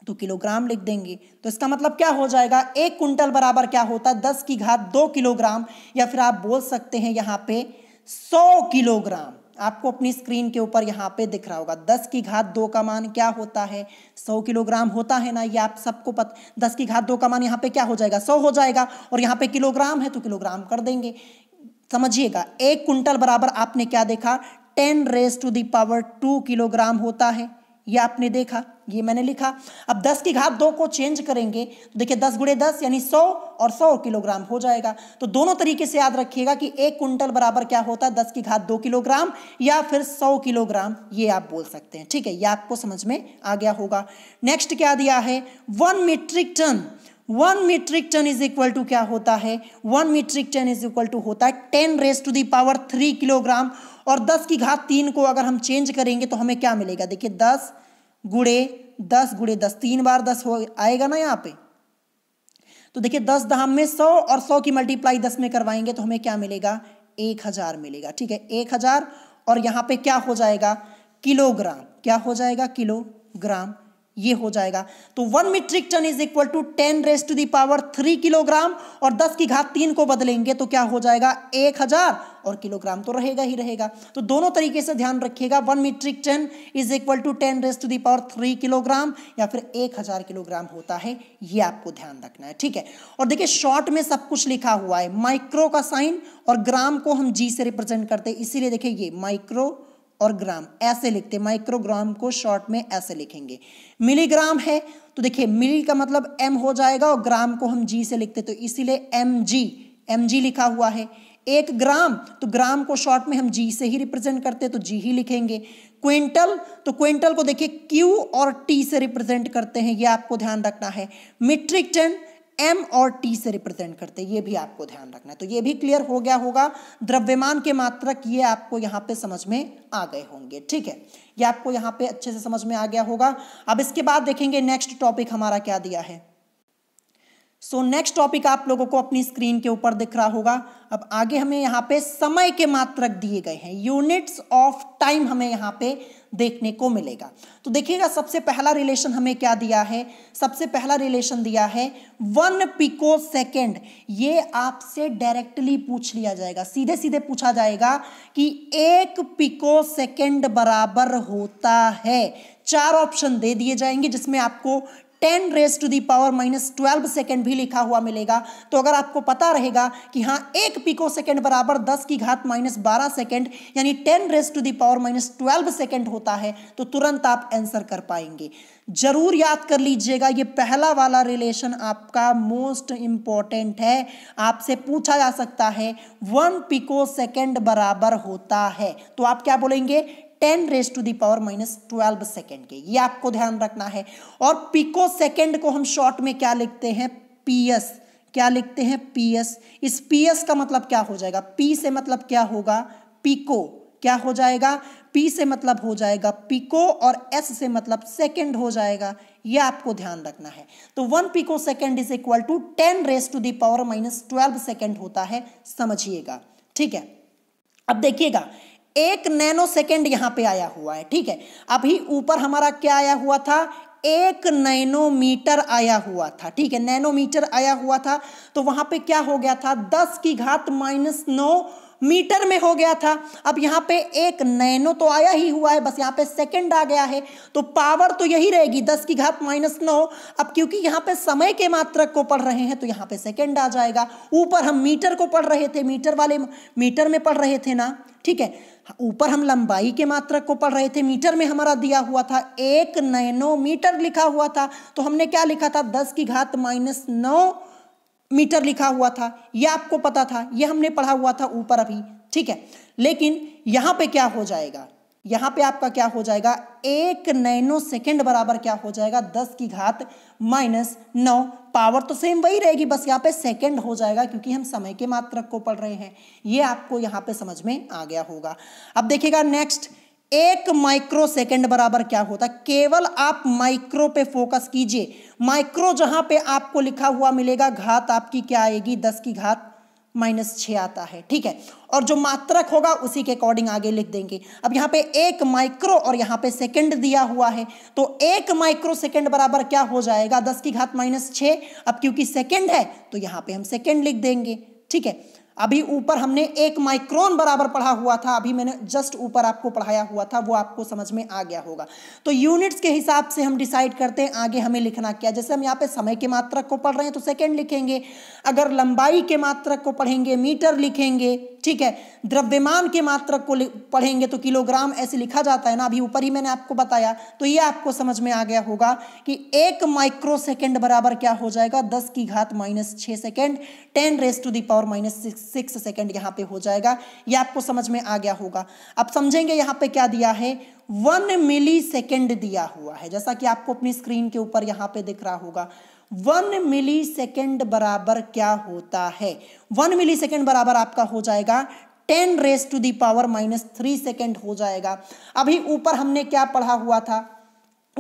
तो किलोग्राम लिख देंगे तो इसका मतलब क्या हो जाएगा एक कुंटल बराबर क्या होता है दस की घात दो किलोग्राम या फिर आप बोल सकते हैं यहाँ पे सौ किलोग्राम आपको अपनी स्क्रीन के ऊपर यहाँ पे दिख रहा होगा दस की घात दो का मान क्या होता है सौ किलोग्राम होता है ना ये आप सबको पता दस की घात दो का मान यहाँ पे क्या हो जाएगा सौ हो जाएगा और यहाँ पे किलोग्राम है तो किलोग्राम कर देंगे समझिएगा एक कुंटल बराबर आपने क्या देखा ten raise to the power two kilogram होता है ये आपने देखा ये मैंने लिखा अब दस की घात दो को चेंज करेंगे तो देखिए दस गुड़े दस यानी सौ और सौ किलोग्राम हो जाएगा तो दोनों तरीके से याद रखिएगा कि एक कुंटल बराबर क्या होता है दस की घात दो किलोग्राम या फिर सौ किलोग्राम ये आप बोल सकते हैं ठीक है ये आपको समझ में आ गया होगा नेक्स्ट क्या दिया है one metric tonne one metric tonne is equal to क्या होता है one metric tonne is equal to होता है ten raise to the power three kilogram और दस की घात तीन को अगर हम चेंज करेंगे तो हमें क्या मिलेगा देखिए दस गुड़े दस गुड़े दस तीन बार दस हो आएगा ना यहाँ पे तो देखिए दस दाम में सौ और सौ की मल्टीप्लाई दस में करवाएंगे तो हमें क्या मिलेगा एक हजार मिलेगा ठीक है एक हजार और यहाँ पे क्या हो जाएगा किलोग्राम क्या हो जाएगा किलोग्राम ये हो जाएगा तो one metric tonne is equal to ten raise to the power three kilogram और दस की घात तीन को बदलेंगे तो क्या हो जाएगा एक हजार और किलोग्राम तो रहेगा ही रहेगा तो दोनों तरीके से ध्यान रखिएगा one metric tonne is equal to ten raise to the power three kilogram या फिर एक हजार किलोग्राम होता है ये आपको ध्यान रखना है ठीक है और देखिए शॉर्ट में सब कुछ लिखा हुआ है माइक्रो का साइन और ग्राम को हम जी से रिप्रेजेंट करते हैं इसीलिए देखिए ये माइक्रो और ग्राम ऐसे लिखते माइक्रोग्राम को शॉर्ट में ऐसे लिखेंगे मिलीग्राम है तो देखिए मिली का मतलब एम हो जाएगा और ग्राम को हम जी से लिखते तो इसीलिए एम जी एम जी लिखा हुआ है एक ग्राम तो ग्राम को शॉर्ट में हम जी से ही रिप्रेजेंट करते तो जी ही लिखेंगे क्विंटल तो क्विंटल को देखिए क्यू और टी से रिप्रेजेंट करते हैं ये आपको ध्यान रखना है मीट्रिक टन एम और टी से रिप्रेजेंट करते हैं ये भी आपको ध्यान रखना है तो ये भी क्लियर हो गया होगा द्रव्यमान के मात्रक ये आपको यहाँ पे समझ में आ गए होंगे ठीक है ये आपको यहाँ पे अच्छे से समझ में आ गया होगा अब इसके बाद देखेंगे नेक्स्ट टॉपिक हमारा क्या दिया है सो नेक्स्ट टॉपिक आप लोगों को अपनी स्क्रीन के ऊपर दिख रहा होगा अब आगे हमें यहाँ पे समय के मात्रक दिए गए हैं यूनिट्स ऑफ टाइम हमें यहाँ पे देखने को मिलेगा तो देखिएगा सबसे पहला रिलेशन हमें क्या दिया है सबसे पहला रिलेशन दिया है वन पिको सेकेंड ये आपसे डायरेक्टली पूछ लिया जाएगा सीधे सीधे पूछा जाएगा कि एक पिको सेकेंड बराबर होता है चार ऑप्शन दे दिए जाएंगे जिसमें आपको ten raise to the power minus twelve second भी लिखा हुआ मिलेगा तो अगर आपको पता रहेगा कि हाँ एक पिको सेकेंड बराबर दस की घात माइनस बारह सेकेंड यानी ten raise to the power minus twelve second होता है तो तुरंत आप आंसर कर पाएंगे जरूर याद कर लीजिएगा ये पहला वाला रिलेशन आपका मोस्ट इम्पॉर्टेंट है आपसे पूछा जा सकता है वन पिको सेकेंड बराबर होता है तो आप क्या बोलेंगे ten raise to the power minus twelve second के ये आपको ध्यान रखना है और पिको सेकेंड को हम शॉर्ट में क्या लिखते हैं पीएस क्या लिखते हैं पीएस इस पीएस का मतलब क्या हो जाएगा पी से मतलब क्या होगा पिको क्या हो जाएगा पी से मतलब हो जाएगा पिको और एस से मतलब सेकेंड हो जाएगा यह आपको ध्यान रखना है तो one picosecond is equal to ten raise to the power minus twelve second होता है समझिएगा ठीक है अब देखिएगा एक नैनो सेकेंड यहां पे आया हुआ है ठीक है अभी ऊपर हमारा क्या आया हुआ था एक नैनोमीटर आया हुआ था ठीक है नैनोमीटर आया हुआ था तो वहां पे क्या हो गया था दस की घात माइनस नौ मीटर में हो गया था अब यहां पे एक नैनो तो आया ही हुआ है बस यहां पे सेकंड आ गया है तो पावर तो यही रहेगी दस की घात माइनस नौ अब क्योंकि यहां पे समय के मात्रक को पढ़ रहे हैं तो यहां पे सेकंड आ जाएगा ऊपर हम मीटर को पढ़ रहे थे मीटर वाले मीटर में पढ़ रहे थे ना ठीक है ऊपर हम लंबाई के मात्रक को पढ़ रहे थे मीटर में हमारा दिया हुआ था एक नैनोमीटर लिखा हुआ था तो हमने क्या लिखा था दस की घात माइनस नौ मीटर लिखा हुआ था यह आपको पता था यह हमने पढ़ा हुआ था ऊपर अभी ठीक है लेकिन यहाँ पे क्या हो जाएगा यहाँ पे आपका क्या हो जाएगा एक नैनो सेकेंड बराबर क्या हो जाएगा दस की घात माइनस नौ पावर तो सेम वही रहेगी बस यहाँ पे सेकंड हो जाएगा क्योंकि हम समय के मात्रक को पढ़ रहे हैं ये आपको यहाँ पे समझ में आ गया होगा अब देखिएगा नेक्स्ट एक माइक्रो सेकेंड बराबर क्या होता है केवल आप माइक्रो पे फोकस कीजिए माइक्रो जहां पे आपको लिखा हुआ मिलेगा घात आपकी क्या आएगी दस की घात माइनस छः आता है ठीक है और जो मात्रक होगा उसी के अकॉर्डिंग आगे लिख देंगे अब यहाँ पे एक माइक्रो और यहाँ पे सेकंड दिया हुआ है तो एक माइक्रो सेकंड बराबर क्या हो जाएगा दस की घात माइनस छः अब क्योंकि सेकंड है तो यहाँ पे हम सेकंड लिख देंगे ठीक है अभी ऊपर हमने एक माइक्रोन बराबर पढ़ा हुआ था अभी मैंने जस्ट ऊपर आपको पढ़ाया हुआ था वो आपको समझ में आ गया होगा तो यूनिट्स के हिसाब से हम डिसाइड करते हैं आगे हमें लिखना क्या जैसे हम यहाँ पे समय के मात्रक को पढ़ रहे हैं तो सेकेंड लिखेंगे अगर लंबाई के मात्रक को पढ़ेंगे मीटर लिखेंगे ठीक है द्रव्यमान के मात्रक को पढ़ेंगे तो किलोग्राम ऐसे लिखा जाता है ना अभी ऊपर ही मैंने आपको बताया तो ये आपको समझ में आ गया होगा कि एक माइक्रो सेकेंड बराबर क्या हो जाएगा दस की घात माइनस छः second ten raise to the power minus six six second यहाँ पे हो जाएगा ये आपको समझ में आ गया होगा अब समझेंगे यहाँ पे क्या दिया है वन मिली सेकेंड दिया हुआ है जैसा कि आपको अपनी स्क्रीन के ऊपर यहाँ पे दिख रहा होगा वन मिली सेकेंड बराबर क्या होता है वन मिली सेकेंड बराबर आपका हो जाएगा ten raise to the power minus three second हो जाएगा अभी ऊपर हमने क्या पढ़ा हुआ था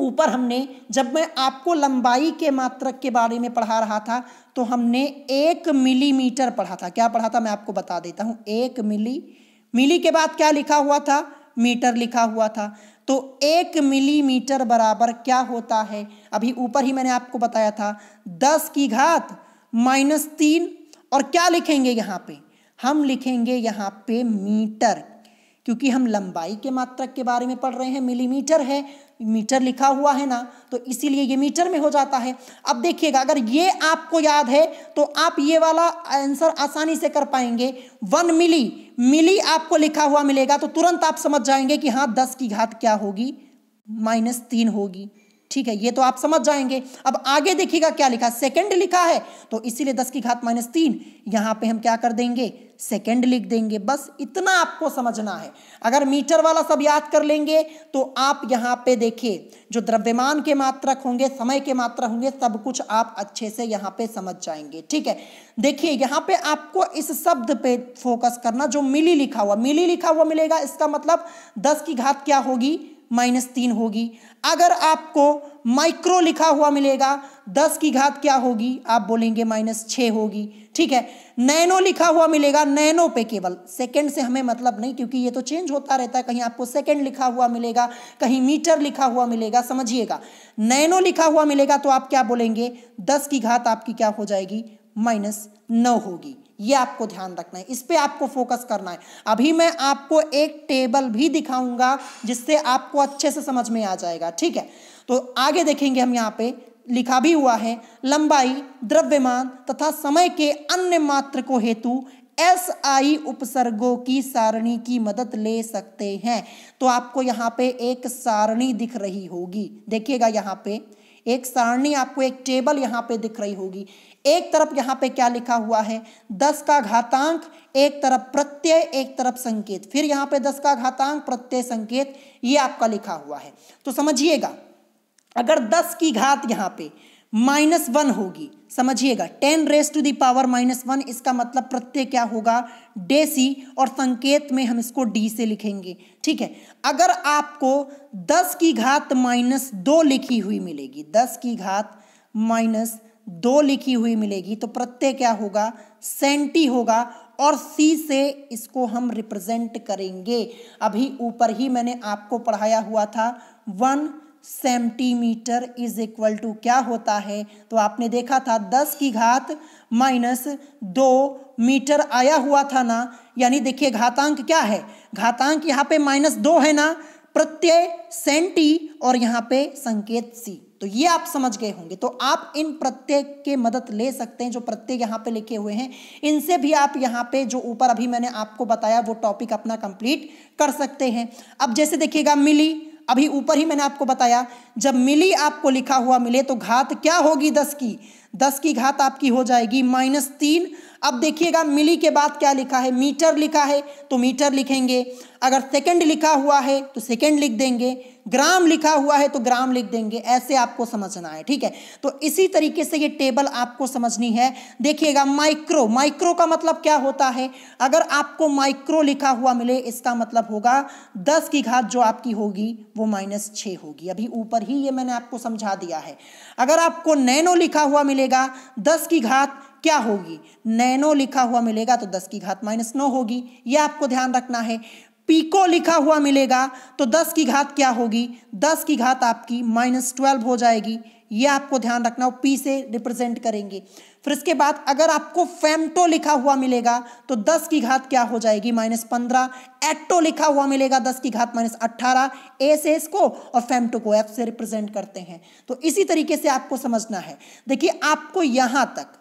ऊपर हमने जब मैं आपको लंबाई के मात्रक के बारे में पढ़ा रहा था तो हमने एक मिलीमीटर पढ़ा था क्या पढ़ा था मैं आपको बता देता हूँ एक मिली मिली के बाद क्या लिखा हुआ था मीटर लिखा हुआ था तो एक मिलीमीटर बराबर क्या होता है अभी ऊपर ही मैंने आपको बताया था दस की घात माइनस तीन और क्या लिखेंगे यहाँ पे हम लिखेंगे यहाँ पे मीटर क्योंकि हम लंबाई के मात्रक के बारे में पढ़ रहे हैं मिलीमीटर है मीटर लिखा हुआ है ना तो इसीलिए ये मीटर में हो जाता है अब देखिएगा अगर ये आपको याद है तो आप ये वाला आंसर आसानी से कर पाएंगे वन मिली मिली आपको लिखा हुआ मिलेगा तो तुरंत आप समझ जाएंगे कि हाँ दस की घात क्या होगी माइनस तीन होगी ठीक है ये तो आप समझ जाएंगे अब आगे देखिएगा क्या लिखा सेकंड लिखा है तो इसीलिए दस की घात माइनस तीन यहां पे हम क्या कर देंगे सेकंड लिख देंगे बस इतना आपको समझना है अगर मीटर वाला सब याद कर लेंगे तो आप यहाँ पे देखिए जो द्रव्यमान के मात्रक होंगे समय के मात्रक होंगे सब कुछ आप अच्छे से यहाँ पे समझ जाएंगे ठीक है देखिए यहाँ पे आपको इस शब्द पे फोकस करना जो मिली लिखा हुआ मिली लिखा हुआ मिलेगा इसका मतलब दस की घात क्या होगी माइनस तीन होगी अगर आपको माइक्रो लिखा हुआ मिलेगा दस की घात क्या होगी आप बोलेंगे माइनस छः होगी ठीक है नैनो लिखा हुआ मिलेगा नैनो पे केवल सेकंड से हमें मतलब नहीं क्योंकि ये तो चेंज होता रहता है कहीं आपको सेकंड लिखा हुआ मिलेगा कहीं मीटर लिखा हुआ मिलेगा समझिएगा नैनो लिखा हुआ मिलेगा तो आप क्या बोलेंगे दस की घात आपकी क्या हो जाएगी माइनस नौ होगी ये आपको ध्यान रखना है इस पर आपको फोकस करना है अभी मैं आपको एक टेबल भी दिखाऊंगा जिससे आपको अच्छे से समझ में आ जाएगा ठीक है तो आगे देखेंगे हम यहाँ पे लिखा भी हुआ है लंबाई द्रव्यमान तथा समय के अन्य मात्र को हेतु एस आई उपसर्गों की सारणी की मदद ले सकते हैं तो आपको यहाँ पे एक सारणी दिख रही होगी देखिएगा यहाँ पे एक सारणी आपको एक टेबल यहाँ पे दिख रही होगी एक तरफ यहाँ पे क्या लिखा हुआ है दस का घातांक एक तरफ प्रत्यय एक तरफ संकेत फिर यहाँ पे दस का घातांक प्रत्यय संकेत ये आपका लिखा हुआ है तो समझिएगा अगर दस की घात यहाँ पे माइनस वन होगी समझिएगा ten raise to the power minus one इसका मतलब प्रत्यय क्या होगा डे सी और संकेत में हम इसको डी से लिखेंगे ठीक है अगर आपको दस की घात माइनस दो लिखी हुई मिलेगी दस की घात माइनस दो लिखी हुई मिलेगी तो प्रत्यय क्या होगा सेंटी होगा और सी से इसको हम रिप्रेजेंट करेंगे अभी ऊपर ही मैंने आपको पढ़ाया हुआ था one centimetre is equal to क्या होता है तो आपने देखा था दस की घात माइनस दो मीटर आया हुआ था ना यानी देखिए घातांक क्या है घातांक यहाँ पे माइनस दो है ना प्रत्यय सेंटी और यहाँ पे संकेत सी तो ये आप समझ गए होंगे तो आप इन प्रत्यय के मदद ले सकते हैं जो प्रत्यय यहाँ पे लिखे हुए हैं इनसे भी आप यहाँ पे जो ऊपर अभी मैंने आपको बताया वो टॉपिक अपना कंप्लीट कर सकते हैं अब जैसे देखिएगा मिली अभी ऊपर ही मैंने आपको बताया जब मिली आपको लिखा हुआ मिले तो घात क्या होगी दस की दस की घात आपकी हो जाएगी माइनस तीन अब देखिएगा मिली के बाद क्या लिखा है मीटर लिखा है तो मीटर लिखेंगे अगर सेकंड लिखा हुआ है तो सेकंड लिख देंगे ग्राम लिखा हुआ है तो ग्राम लिख देंगे ऐसे आपको समझना है ठीक है तो इसी तरीके से ये टेबल आपको समझनी है देखिएगा माइक्रो माइक्रो का मतलब क्या होता है अगर आपको माइक्रो लिखा हुआ मिले इसका मतलब होगा दस की घात जो आपकी होगी वो माइनस छः होगी अभी ऊपर ही ये मैंने आपको समझा दिया है अगर आपको नैनो लिखा हुआ मिलेगा दस की घात क्या होगी नैनो लिखा हुआ मिलेगा तो दस की घात माइनस नौ होगी यह आपको ध्यान रखना है पीको लिखा हुआ मिलेगा तो दस की घात क्या होगी दस की घात आपकी माइनस ट्वेल्व हो जाएगी ये आपको ध्यान रखना हो पी से रिप्रेजेंट करेंगे फिर इसके बाद अगर आपको फेमटो लिखा हुआ मिलेगा तो दस की घात क्या हो जाएगी माइनस पंद्रह एक्टो लिखा हुआ मिलेगा दस की घात माइनस अट्ठारह ए से इसको और फेमटो को एफ से रिप्रेजेंट करते हैं तो इसी तरीके से आपको समझना है देखिए आपको यहां तक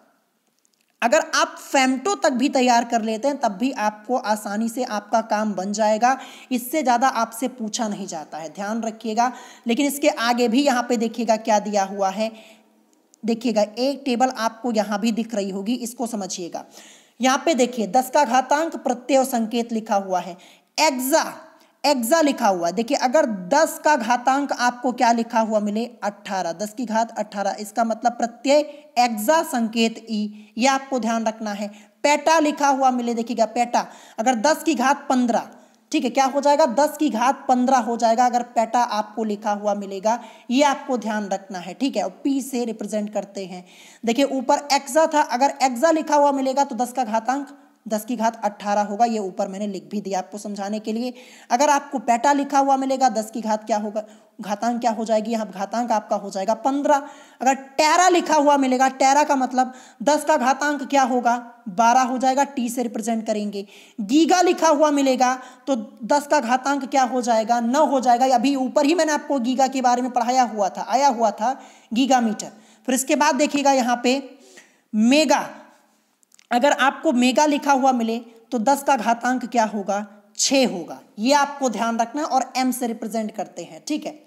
अगर आप फेमटो तक भी तैयार कर लेते हैं तब भी आपको आसानी से आपका काम बन जाएगा इससे ज़्यादा आपसे पूछा नहीं जाता है ध्यान रखिएगा लेकिन इसके आगे भी यहाँ पे देखिएगा क्या दिया हुआ है देखिएगा एक टेबल आपको यहाँ भी दिख रही होगी इसको समझिएगा यहाँ पे देखिए दस का घातांक प्रत्यय संकेत लिखा हुआ है एग्जा एक्जा लिखा हुआ देखिए अगर 10 का घातांक आपको क्या लिखा हुआ मिले 18 10 की घात 18 इसका मतलब प्रत्यय एक्जा संकेत ई ये आपको ध्यान रखना है पेटा लिखा हुआ मिले देखिएगा पेटा अगर 10 की घात 15 ठीक है क्या हो जाएगा 10 की घात 15 हो जाएगा अगर पेटा आपको लिखा हुआ मिलेगा ये आपको ध्यान रखना है ठीक है और पी से रिप्रेजेंट करते हैं देखिए ऊपर एक्जा था अगर एक्जा लिखा हुआ मिलेगा तो दस का घातांक दस की घात अट्ठारह होगा ये ऊपर मैंने लिख भी दिया आपको समझाने के लिए अगर आपको पैटा लिखा हुआ मिलेगा दस की घात क्या होगा घातांक क्या हो जाएगी यहाँ घातांक आपका हो जाएगा पंद्रह अगर टेरा लिखा हुआ मिलेगा टेरा का मतलब दस का घातांक क्या होगा बारह हो जाएगा टी से रिप्रेजेंट करेंगे गीगा लिखा हुआ मिलेगा तो दस का घातांक क्या हो जाएगा नौ हो जाएगा अभी ऊपर ही मैंने आपको गीगा के बारे में पढ़ाया हुआ था आया हुआ था गीगा मीटर फिर इसके बाद देखिएगा यहाँ पे मेगा अगर आपको मेगा लिखा हुआ मिले तो दस का घातांक क्या होगा छ होगा ये आपको ध्यान रखना है और एम से रिप्रेजेंट करते हैं ठीक है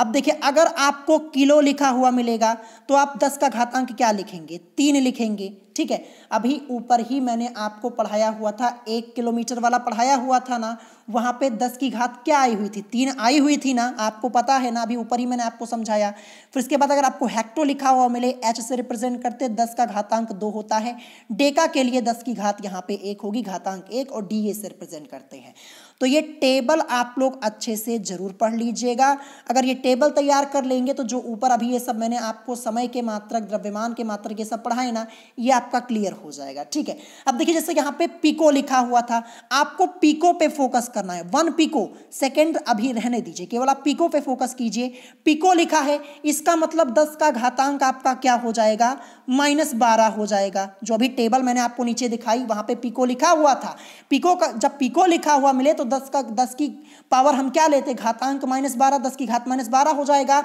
अब देखिए अगर आपको किलो लिखा हुआ मिलेगा तो आप दस का घातांक क्या लिखेंगे तीन लिखेंगे ठीक है अभी ऊपर ही मैंने आपको पढ़ाया हुआ था एक किलोमीटर वाला पढ़ाया हुआ था ना वहाँ पे दस की घात क्या आई हुई थी तीन आई हुई थी ना आपको पता है ना अभी ऊपर ही मैंने आपको समझाया फिर इसके बाद अगर आपको हेक्टो लिखा हुआ मिले एच से रिप्रेजेंट करते दस का घातांक दो होता है डेका के लिए दस की घात यहाँ पे एक होगी घातांक एक और डी से रिप्रेजेंट करते हैं तो ये टेबल आप लोग अच्छे से जरूर पढ़ लीजिएगा अगर ये टेबल तैयार कर लेंगे तो जो ऊपर अभी ये सब मैंने आपको समय के मात्रक द्रव्यमान के मात्र ये सब पढ़ाए ना ये आप आपका क्लियर हो जाएगा ठीक है अब देखिए जैसे यहाँ पे पिको लिखा हुआ था आपको पिको पे फोकस करना है वन पिको सेकेंड अभी रहने दीजिए केवल आप पिको पे फोकस कीजिए पिको लिखा है इसका मतलब दस का घातांक आपका क्या हो जाएगा माइनस बारह हो जाएगा जो अभी टेबल मैंने आपको नीचे दिखाई वहां पे पिको लिखा हुआ था पिको का जब पिको लिखा हुआ मिले तो दस का दस की पावर हम क्या लेते घातांक माइनस बारह दस की घात माइनस बारह हो जाएगा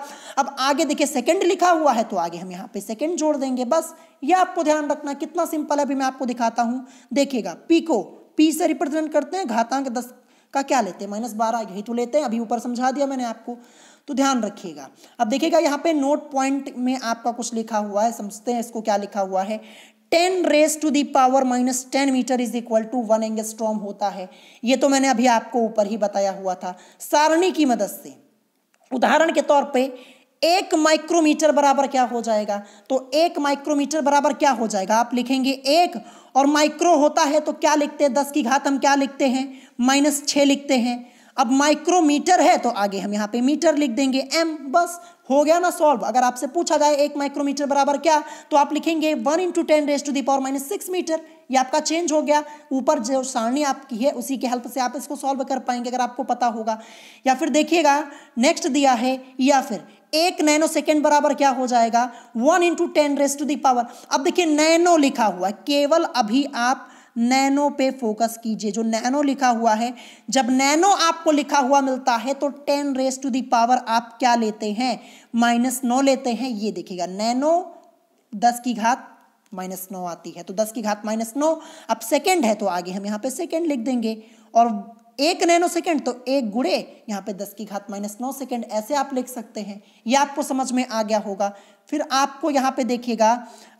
अब आगे देखिए सेकेंड लिखा हुआ है तो आगे हम यहाँ पे सेकेंड जोड़ देंगे बस ये आपको ध्यान रखना रखना कितना सिंपल है अभी मैं आपको दिखाता हूँ देखिएगा पी को पी से रिप्रेजेंट करते हैं घातांक दस का क्या लेते हैं माइनस बारह यही तो लेते हैं अभी ऊपर समझा दिया मैंने आपको तो ध्यान रखिएगा अब देखिएगा यहाँ पे नोट पॉइंट में आपका कुछ लिखा हुआ है समझते हैं इसको क्या लिखा हुआ है ten raise to the power minus ten metre is equal to one angstrom होता है ये तो मैंने अभी आपको ऊपर ही बताया हुआ था सारणी की मदद से उदाहरण के तौर पर एक माइक्रोमीटर बराबर क्या हो जाएगा तो एक माइक्रोमीटर बराबर क्या हो जाएगा आप लिखेंगे एक और माइक्रो होता है तो क्या लिखते हैं दस की घात हम क्या लिखते हैं माइनस छः लिखते हैं अब माइक्रोमीटर है तो आगे हम यहाँ पे मीटर लिख देंगे एम बस हो गया ना सॉल्व अगर आपसे पूछा जाए एक माइक्रोमीटर बराबर क्या तो आप लिखेंगे one into ten raise to the power minus six metre ये आपका चेंज हो गया ऊपर जो सारणी आपकी है उसी के हेल्प से आप इसको सॉल्व कर पाएंगे अगर आपको पता होगा या फिर देखिएगा नेक्स्ट दिया है या फिर एक नैनो सेकेंड बराबर क्या हो जाएगा one into ten raise to the power अब देखिए नैनो लिखा हुआ है केवल अभी आप नैनो पे फोकस कीजिए जो नैनो लिखा हुआ है जब नैनो आपको लिखा हुआ मिलता है तो टेन रेस टू दावर आप क्या लेते हैं माइनस नौ लेते हैं ये देखिएगा नैनो दस की घात माइनस नौ आती है तो दस की घात माइनस नौ अब सेकेंड है तो आगे हम यहां पे सेकेंड लिख देंगे और एक नैनो सेकेंड तो एक गुड़े यहाँ पे दस की घात माइनस नौ सेकेंड ऐसे आप लिख सकते हैं ये आपको समझ में आ गया होगा फिर आपको यहाँ पे देखिएगा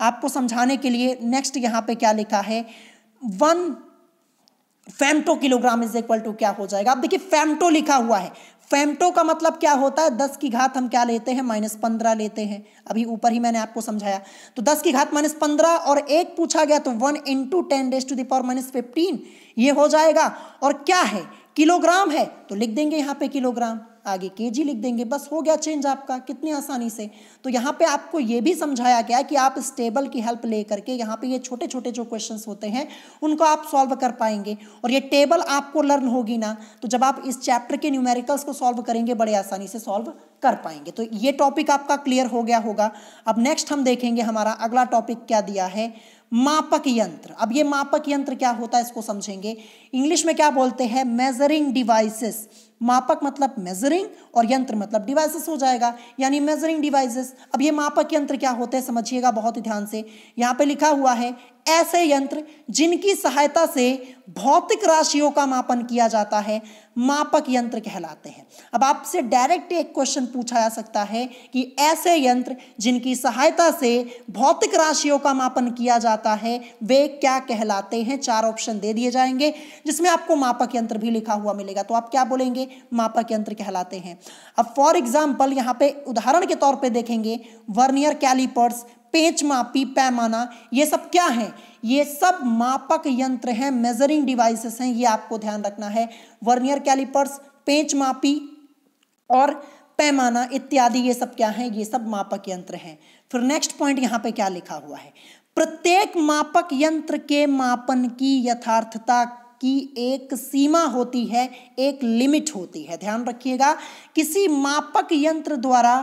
आपको समझाने के लिए नेक्स्ट यहाँ पे क्या लिखा है one femto kilogram is equal to क्या हो जाएगा आप देखिए फेमटो लिखा हुआ है फेमटो का मतलब क्या होता है दस की घात हम क्या लेते हैं माइनस पंद्रह लेते हैं अभी ऊपर ही मैंने आपको समझाया तो दस की घात माइनस पंद्रह और एक पूछा गया तो one into ten raise to the power minus fifteen ये हो जाएगा और क्या है किलोग्राम है तो लिख देंगे यहाँ पे किलोग्राम आगे के जी लिख देंगे बस हो गया चेंज आपका कितनी आसानी से तो यहाँ पे आपको ये भी समझाया गया कि आप इस टेबल की हेल्प ले करके यहाँ पे ये छोटे छोटे जो क्वेश्चंस होते हैं उनको आप सॉल्व कर पाएंगे और ये टेबल आपको लर्न होगी ना तो जब आप इस चैप्टर के न्यूमेरिकल्स को सॉल्व करेंगे बड़े आसानी से सॉल्व कर पाएंगे तो ये टॉपिक आपका क्लियर हो गया होगा अब नेक्स्ट हम देखेंगे हमारा अगला टॉपिक क्या दिया है मापक यंत्र अब ये मापक यंत्र क्या होता है इसको समझेंगे इंग्लिश में क्या बोलते हैं मेजरिंग डिवाइसेस मापक मतलब मेजरिंग और यंत्र मतलब डिवाइसेस हो जाएगा यानी मेजरिंग डिवाइसेस अब ये मापक यंत्र क्या होते हैं समझिएगा बहुत ही ध्यान से यहाँ पे लिखा हुआ है ऐसे यंत्र जिनकी सहायता से भौतिक राशियों का मापन किया जाता है मापक यंत्र कहलाते हैं अब आपसे डायरेक्ट एक क्वेश्चन पूछा जा सकता है कि ऐसे यंत्र जिनकी सहायता से भौतिक राशियों का मापन किया जाता है वे क्या कहलाते हैं चार ऑप्शन दे दिए जाएंगे जिसमें आपको मापक यंत्र भी लिखा हुआ मिलेगा तो आप क्या बोलेंगे मापक यंत्र कहलाते हैं अब फॉर एग्जाम्पल यहाँ पे उदाहरण के तौर पर देखेंगे वर्नियर कैलिपर्स पेच मापी पैमाना ये सब क्या है ये सब मापक यंत्र हैं मेजरिंग डिवाइसेस हैं ये आपको ध्यान रखना है वर्नियर कैलिपर्स पेच मापी और पैमाना इत्यादि ये सब क्या है ये सब मापक यंत्र हैं फिर नेक्स्ट पॉइंट यहाँ पे क्या लिखा हुआ है प्रत्येक मापक यंत्र के मापन की यथार्थता की एक सीमा होती है एक लिमिट होती है ध्यान रखिएगा किसी मापक यंत्र द्वारा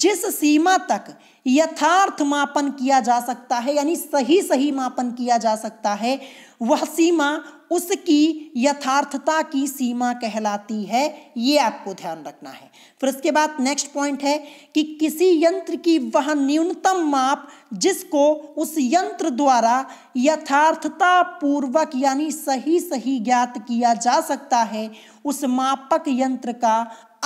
जिस सीमा तक यथार्थ मापन किया जा सकता है यानी सही सही मापन किया जा सकता है वह सीमा उसकी यथार्थता की सीमा कहलाती है ये आपको ध्यान रखना है फिर इसके बाद नेक्स्ट पॉइंट है कि किसी यंत्र की वह न्यूनतम माप जिसको उस यंत्र द्वारा यथार्थता पूर्वक यानी सही सही ज्ञात किया जा सकता है उस मापक यंत्र का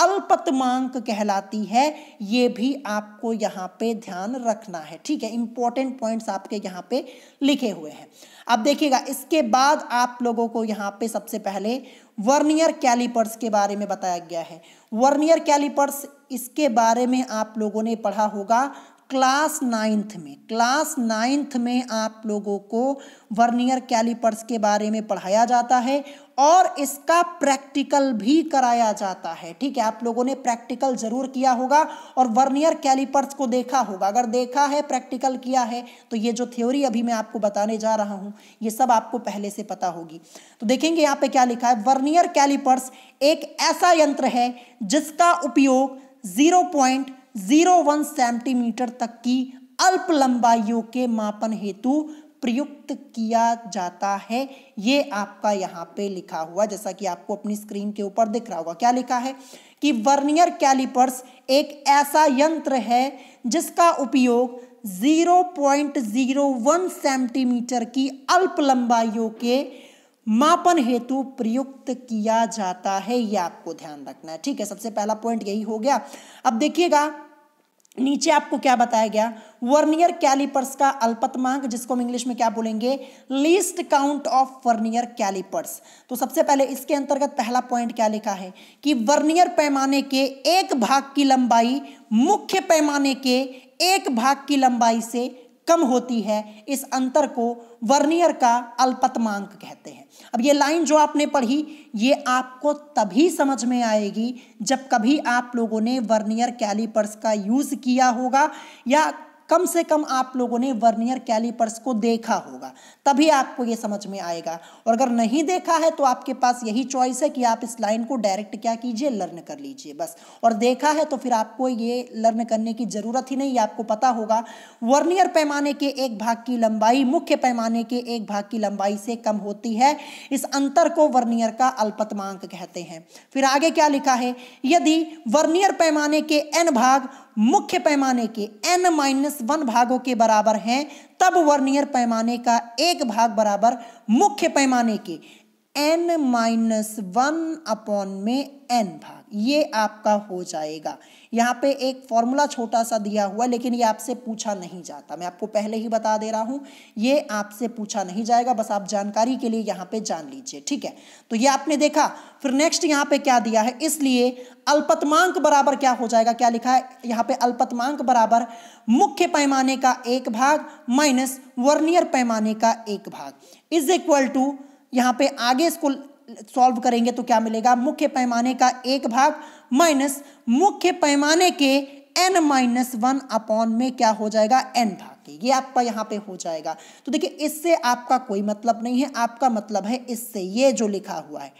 अल्पतमांक कहलाती है ये भी आपको यहाँ पे ध्यान रखना है ठीक है इंपॉर्टेंट पॉइंट्स आपके यहाँ पे लिखे हुए हैं अब देखिएगा इसके बाद आप लोगों को यहाँ पे सबसे पहले वर्नियर कैलिपर्स के बारे में बताया गया है वर्नियर कैलिपर्स इसके बारे में आप लोगों ने पढ़ा होगा क्लास नाइन्थ में क्लास नाइन्थ में आप लोगों को वर्नियर कैलिपर्स के बारे में पढ़ाया जाता है और इसका प्रैक्टिकल भी कराया जाता है ठीक है आप लोगों ने प्रैक्टिकल जरूर किया होगा और वर्नियर कैलिपर्स को देखा होगा अगर देखा है प्रैक्टिकल किया है तो ये जो थ्योरी अभी मैं आपको बताने जा रहा हूं ये सब आपको पहले से पता होगी तो देखेंगे यहाँ पे क्या लिखा है वर्नियर कैलिपर्स एक ऐसा यंत्र है जिसका उपयोग zero point zero one centimetre तक की अल्प लंबाइयों के मापन हेतु प्रयुक्त किया जाता है ये आपका यहाँ पे लिखा हुआ जैसा कि आपको अपनी स्क्रीन के ऊपर दिख रहा होगा क्या लिखा है कि वर्नियर कैलिपर्स एक ऐसा यंत्र है जिसका उपयोग 0.01 सेंटीमीटर की अल्प लंबाइयों के मापन हेतु प्रयुक्त किया जाता है ये आपको ध्यान रखना है ठीक है सबसे पहला पॉइंट यही हो गया अब देखिएगा नीचे आपको क्या बताया गया वर्नियर कैलिपर्स का अल्पतमांक जिसको हम इंग्लिश में क्या बोलेंगे least count of vernier callipers तो सबसे पहले इसके अंतर्गत पहला पॉइंट क्या लिखा है कि वर्नियर पैमाने के एक भाग की लंबाई मुख्य पैमाने के एक भाग की लंबाई से कम होती है इस अंतर को वर्नियर का अल्पतमांक कहते हैं अब ये लाइन जो आपने पढ़ी ये आपको तभी समझ में आएगी जब कभी आप लोगों ने वर्नियर कैलिपर्स का यूज़ किया होगा या कम से कम आप लोगों ने वर्नियर कैलिपर्स को देखा होगा तभी आपको ये समझ में आएगा और अगर नहीं देखा है तो आपके पास यही चॉइस है कि आप इस लाइन को डायरेक्ट क्या कीजिए लर्न कर लीजिए बस और देखा है तो फिर आपको ये लर्न करने की ज़रूरत ही नहीं आपको पता होगा वर्नियर पैमाने के एक भाग की लंबाई मुख्य पैमाने के एक भाग की लंबाई से कम होती है इस अंतर को वर्नियर का अल्पतमांक कहते हैं फिर आगे क्या लिखा है यदि वर्नियर पैमाने के एन भाग मुख्य पैमाने के n माइनस वन भागों के बराबर हैं तब वर्नियर पैमाने का एक भाग बराबर मुख्य पैमाने के n माइनस वन अपॉन में n भाग ये आपका हो जाएगा यहाँ पे एक फॉर्मूला छोटा सा दिया हुआ लेकिन ये आपसे पूछा नहीं जाता मैं आपको पहले ही बता दे रहा हूँ ये आपसे पूछा नहीं जाएगा बस आप जानकारी के लिए यहाँ पे जान लीजिए ठीक है तो ये आपने देखा फिर नेक्स्ट यहाँ पे क्या दिया है इसलिए अल्पतमांक बराबर क्या हो जाएगा क्या लिखा है यहाँ पे अल्पतमांक बराबर मुख्य पैमाने का एक भाग माइनस वर्नियर पैमाने का एक भाग इज इक्वल टू यहाँ पे आगे इसको सॉल्व करेंगे तो क्या मिलेगा मुख्य पैमाने का एक भाग माइनस मुख्य पैमाने के एन माइनस वन अपॉन में क्या हो जाएगा एन भाग के ये आपका यहाँ पे हो जाएगा तो देखिए इससे आपका कोई मतलब नहीं है आपका मतलब है इससे ये जो लिखा हुआ है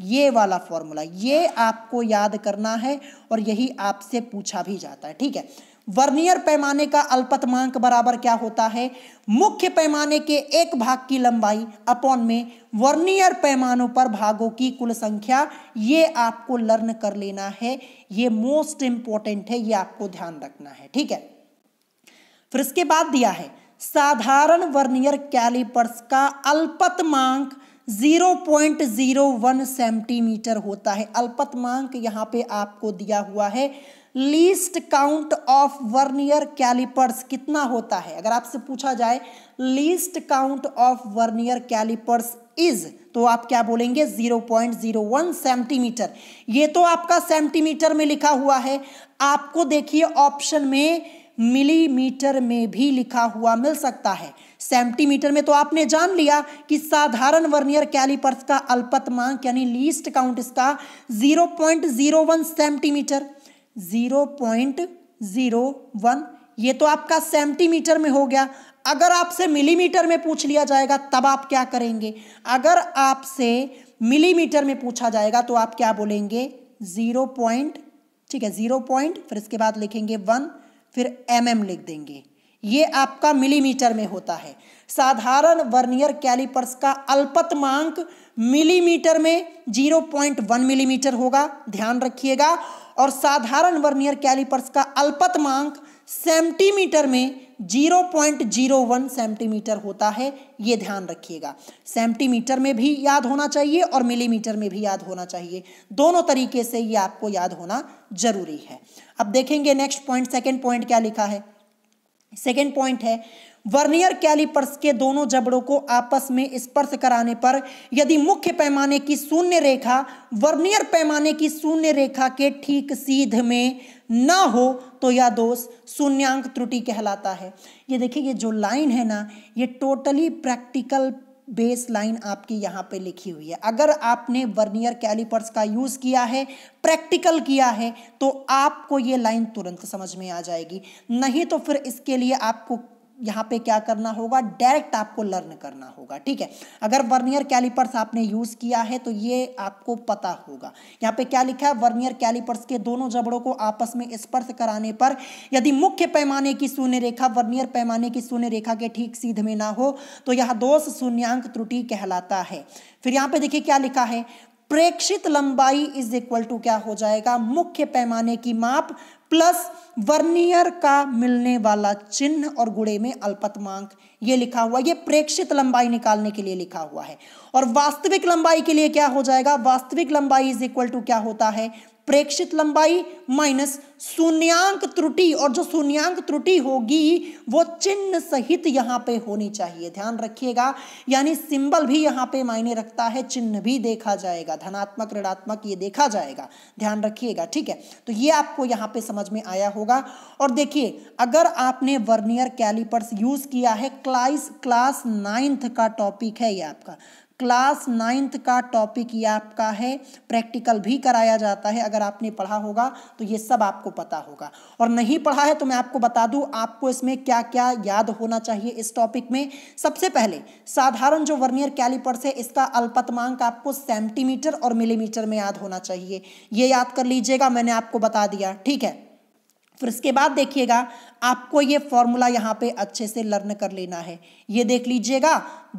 ये वाला फॉर्मूला ये आपको याद करना है और यही आपसे पूछा भी जाता है ठीक है वर्नियर पैमाने का अल्पतमांक बराबर क्या होता है मुख्य पैमाने के एक भाग की लंबाई अपॉन में वर्नियर पैमानों पर भागों की कुल संख्या ये आपको लर्न कर लेना है ये मोस्ट इंपॉर्टेंट है ये आपको ध्यान रखना है ठीक है फिर इसके बाद दिया है साधारण वर्नियर कैलिपर्स का अल्पतमांक 0.01 सेंटीमीटर होता है अल्पतमांक यहां पे आपको दिया हुआ है least count of vernier callipers कितना होता है अगर आपसे पूछा जाए least count of vernier callipers is तो आप क्या बोलेंगे 0.01 सेंटीमीटर ये तो आपका सेंटीमीटर में लिखा हुआ है आपको देखिए ऑप्शन में मिलीमीटर में भी लिखा हुआ मिल सकता है सेंटीमीटर में तो आपने जान लिया कि साधारण वर्नियर कैलिपर्स का अल्पतमांक यानी लीस्ट काउंट इसका 0.01 centimetre zero point zero one ये तो आपका सेंटीमीटर में हो गया अगर आपसे मिलीमीटर में पूछ लिया जाएगा तब आप क्या करेंगे अगर आपसे मिलीमीटर में पूछा जाएगा तो आप क्या बोलेंगे ज़ीरो पॉइंट ठीक है ज़ीरो पॉइंट फिर इसके बाद लिखेंगे वन फिर एम mm लिख देंगे ये आपका मिलीमीटर में होता है साधारण वर्नियर कैलिपर्स का अल्पतमांक मिलीमीटर में 0.1 मिलीमीटर होगा ध्यान रखिएगा और साधारण वर्नियर कैलिपर्स का अल्पतमांक सेंटीमीटर में 0.01 सेंटीमीटर होता है ये ध्यान रखिएगा सेंटीमीटर में भी याद होना चाहिए और मिलीमीटर में भी याद होना चाहिए दोनों तरीके से ये आपको याद होना जरूरी है अब देखेंगे नेक्स्ट पॉइंट सेकेंड पॉइंट क्या लिखा है सेकेंड पॉइंट है वर्नियर कैलिपर्स के दोनों जबड़ों को आपस में स्पर्श कराने पर यदि मुख्य पैमाने की शून्य रेखा वर्नियर पैमाने की शून्य रेखा के ठीक सीध में ना हो तो यह दोष शून्यांक त्रुटि कहलाता है ये देखिए ये जो लाइन है ना ये टोटली प्रैक्टिकल बेस लाइन आपकी यहाँ पे लिखी हुई है अगर आपने वर्नियर कैलिपर्स का यूज़ किया है प्रैक्टिकल किया है तो आपको ये लाइन तुरंत समझ में आ जाएगी नहीं तो फिर इसके लिए आपको यहाँ पे क्या करना होगा डायरेक्ट आपको लर्न करना होगा ठीक है अगर वर्नियर कैलिपर्स आपने यूज़ किया है तो ये आपको पता होगा यहाँ पे क्या लिखा है वर्नियर कैलिपर्स के दोनों जबड़ों को आपस में स्पर्श कराने पर यदि मुख्य पैमाने की शून्य रेखा वर्नियर पैमाने की शून्य रेखा के ठीक सीध में ना हो तो यह दोष शून्यंक त्रुटि कहलाता है फिर यहाँ पे देखिए क्या लिखा है प्रेक्षित लंबाई इज इक्वल टू क्या हो जाएगा मुख्य पैमाने की माप प्लस वर्नियर का मिलने वाला चिन्ह और गुड़े में अल्पतमांक ये लिखा हुआ ये प्रेक्षित लंबाई निकालने के लिए लिखा हुआ है और वास्तविक लंबाई के लिए क्या हो जाएगा वास्तविक लंबाई इज इक्वल टू क्या होता है प्रेक्षित लंबाई माइनस शून्यांक त्रुटि और जो शून्यांक त्रुटि होगी वो चिन्ह सहित यहाँ पे होनी चाहिए ध्यान रखिएगा यानी सिंबल भी यहाँ पे मायने रखता है चिन्ह भी देखा जाएगा धनात्मक ऋणात्मक ये देखा जाएगा ध्यान रखिएगा ठीक है तो ये आपको यहाँ पे समझ में आया होगा और देखिए अगर आपने वर्नियर कैलिपर्स यूज किया है क्लाइस क्लास नाइन्थ का टॉपिक है ये आपका क्लास नाइन्थ का टॉपिक ये आपका है प्रैक्टिकल भी कराया जाता है अगर आपने पढ़ा होगा तो ये सब आपको पता होगा और नहीं पढ़ा है तो मैं आपको बता दूं आपको इसमें क्या क्या याद होना चाहिए इस टॉपिक में सबसे पहले साधारण जो वर्नियर कैलिपर्स है इसका अल्पतमांक आपको सेंटीमीटर और मिलीमीटर में याद होना चाहिए ये याद कर लीजिएगा मैंने आपको बता दिया ठीक है फिर इसके बाद देखिएगा आपको ये फॉर्मूला यहाँ पे अच्छे से लर्न कर लेना है ये देख लीजिएगा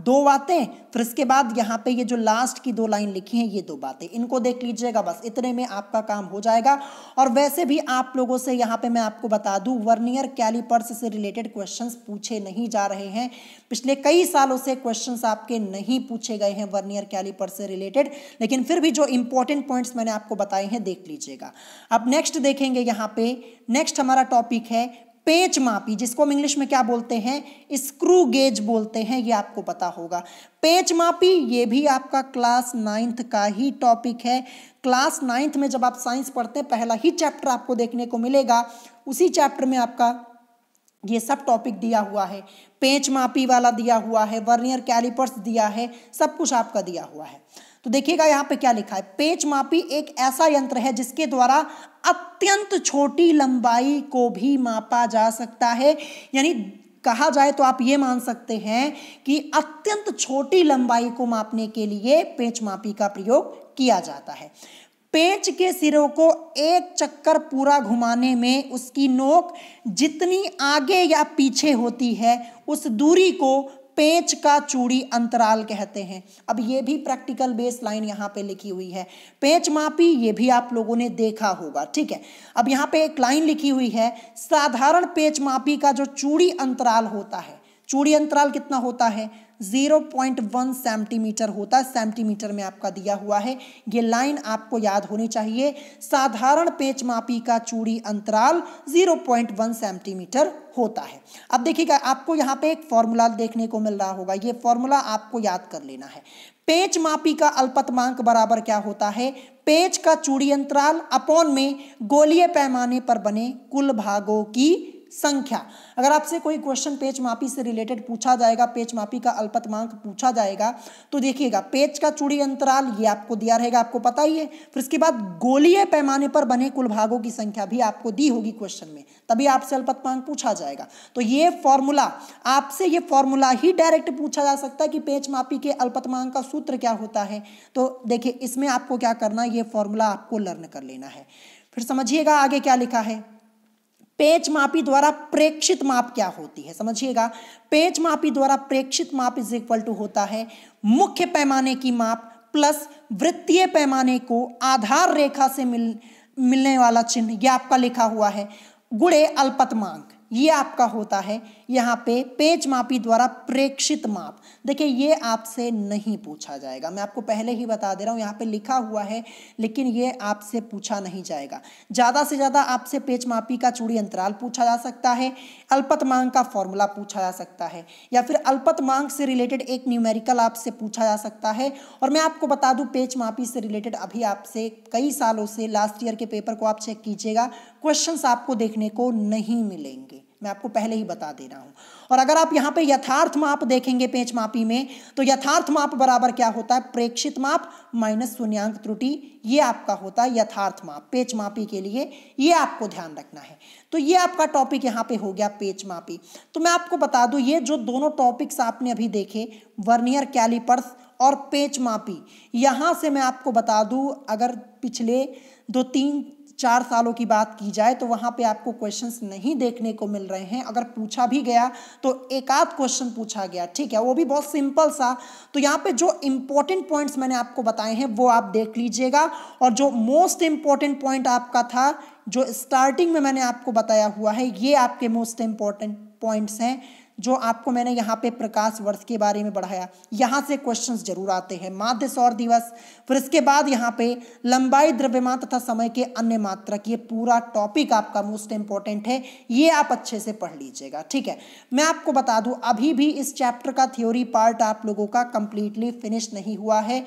दो बातें फिर इसके बाद यहाँ पे ये जो लास्ट की दो लाइन लिखी हैं ये दो बातें इनको देख लीजिएगा बस इतने में आपका काम हो जाएगा और वैसे भी आप लोगों से यहाँ पे मैं आपको बता दूँ वर्नियर कैलिपर्स से रिलेटेड क्वेश्चन पूछे नहीं जा रहे हैं पिछले कई सालों से क्वेश्चन आपके नहीं पूछे गए हैं वर्नियर कैलिपर से रिलेटेड लेकिन फिर भी जो इंपॉर्टेंट पॉइंट्स मैंने आपको बताए हैं देख लीजिएगा अब नेक्स्ट देखेंगे यहाँ पे नेक्स्ट हमारा टॉपिक है पेच मापी जिसको हम इंग्लिश में क्या बोलते हैं स्क्रू गेज बोलते हैं ये आपको पता होगा पेच मापी ये भी आपका क्लास नाइन्थ का ही टॉपिक है क्लास नाइन्थ में जब आप साइंस पढ़ते हैं पहला ही चैप्टर आपको देखने को मिलेगा उसी चैप्टर में आपका ये सब टॉपिक दिया हुआ है पेच मापी वाला दिया हुआ है वर्नियर कैलिपर्स दिया है सब कुछ आपका दिया हुआ है तो देखिएगा यहाँ पे क्या लिखा है पेच मापी एक ऐसा यंत्र है जिसके द्वारा अत्यंत छोटी लंबाई को भी मापा जा सकता है यानी कहा जाए तो आप ये मान सकते हैं कि अत्यंत छोटी लंबाई को मापने के लिए पेच मापी का प्रयोग किया जाता है पेच के सिरों को एक चक्कर पूरा घुमाने में उसकी नोक जितनी आगे या पीछे होती है उस दूरी को पेच का चूड़ी अंतराल कहते हैं अब ये भी प्रैक्टिकल बेस लाइन यहाँ पे लिखी हुई है पेच मापी ये भी आप लोगों ने देखा होगा ठीक है अब यहाँ पे एक लाइन लिखी हुई है साधारण पेच मापी का जो चूड़ी अंतराल होता है चूड़ी अंतराल कितना होता है जीरो पॉइंट वन सेंटीमीटर होता है सेंटीमीटर में आपका दिया हुआ है ये लाइन आपको याद होनी चाहिए साधारण पेच मापी का चूड़ी अंतराल जीरो पॉइंट वन सेंटीमीटर होता है अब देखिएगा आपको यहाँ पे एक फॉर्मूला देखने को मिल रहा होगा ये फॉर्मूला आपको याद कर लेना है पेच मापी का अल्पतमांक बराबर क्या होता है पेच का चूड़ी अंतराल अपॉन में गोलीय पैमाने पर बने कुल भागों की संख्या अगर आपसे कोई क्वेश्चन पेज मापी से रिलेटेड पूछा जाएगा पेज मापी का अल्पतमांक पूछा जाएगा तो देखिएगा पेज का चूड़ी अंतराल ये आपको दिया रहेगा आपको पता ही है फिर इसके बाद गोलीय पैमाने पर बने कुल भागों की संख्या भी आपको दी होगी क्वेश्चन में तभी आपसे अल्पतमांक पूछा जाएगा तो ये फॉर्मूला आपसे ये फॉर्मूला ही डायरेक्ट पूछा जा सकता है कि पेज मापी के अल्पतमांक का सूत्र क्या होता है तो देखिए इसमें आपको क्या करना ये फॉर्मूला आपको लर्न कर लेना है फिर समझिएगा आगे क्या लिखा है पेच मापी द्वारा प्रेक्षित माप क्या होती है समझिएगा पेच मापी द्वारा प्रेक्षित माप इज इक्वल टू होता है मुख्य पैमाने की माप प्लस वृत्तीय पैमाने को आधार रेखा से मिल मिलने वाला चिन्ह यह आपका लिखा हुआ है गुड़े अल्पतमांक ये आपका होता है यहाँ पे पेज मापी द्वारा प्रेक्षित माप देखिए ये आपसे नहीं पूछा जाएगा मैं आपको पहले ही बता दे रहा हूँ यहाँ पे लिखा हुआ है लेकिन ये आपसे पूछा नहीं जाएगा ज़्यादा से ज़्यादा आपसे पेज मापी का चूड़ी अंतराल पूछा जा सकता है अल्पत मांग का फॉर्मूला पूछा जा सकता है या फिर अल्पत मांग से रिलेटेड एक न्यूमेरिकल आपसे पूछा जा सकता है और मैं आपको बता दूँ पेज मापी से रिलेटेड अभी आपसे कई सालों से लास्ट ईयर के पेपर को आप चेक कीजिएगा क्वेश्चन आपको देखने को नहीं मिलेंगे मैं आपको पहले ही बता दे रहा हूं और अगर आप यहां पे यथार्थ माप देखेंगे पेच मापी में तो यथार्थ माप बराबर क्या होता है प्रेक्षित माप माइनस शून्यंक त्रुटि ये आपका होता है यथार्थ माप पेच मापी के लिए ये आपको ध्यान रखना है तो ये आपका टॉपिक यहाँ पे हो गया पेच मापी तो मैं आपको बता दू ये जो दोनों टॉपिक्स आपने अभी देखे वर्नियर कैलिपर्स और पेच मापी यहां से मैं आपको बता दू अगर पिछले दो तीन चार सालों की बात की जाए तो वहाँ पे आपको क्वेश्चंस नहीं देखने को मिल रहे हैं अगर पूछा भी गया तो एक आध क्वेश्चन पूछा गया ठीक है वो भी बहुत सिंपल सा तो यहाँ पे जो इम्पोर्टेंट पॉइंट्स मैंने आपको बताए हैं वो आप देख लीजिएगा और जो मोस्ट इम्पॉर्टेंट पॉइंट आपका था जो स्टार्टिंग में मैंने आपको बताया हुआ है ये आपके मोस्ट इम्पॉर्टेंट पॉइंट्स हैं जो आपको मैंने यहाँ पे प्रकाश वर्ष के बारे में बढ़ाया यहाँ से क्वेश्चंस जरूर आते हैं माध्य सौर दिवस फिर इसके बाद यहाँ पे लंबाई द्रव्यमान तथा समय के अन्य मात्रक ये पूरा टॉपिक आपका मोस्ट इंपॉर्टेंट है ये आप अच्छे से पढ़ लीजिएगा ठीक है मैं आपको बता दूँ अभी भी इस चैप्टर का थ्योरी पार्ट आप लोगों का कंप्लीटली फिनिश नहीं हुआ है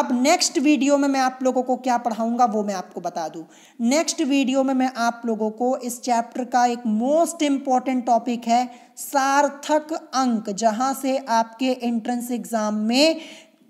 अब नेक्स्ट वीडियो में मैं आप लोगों को क्या पढ़ाऊंगा वो मैं आपको बता दूँ नेक्स्ट वीडियो में मैं आप लोगों को इस चैप्टर का एक मोस्ट इंपॉर्टेंट टॉपिक है सार्थक अंक जहां से आपके एंट्रेंस एग्जाम में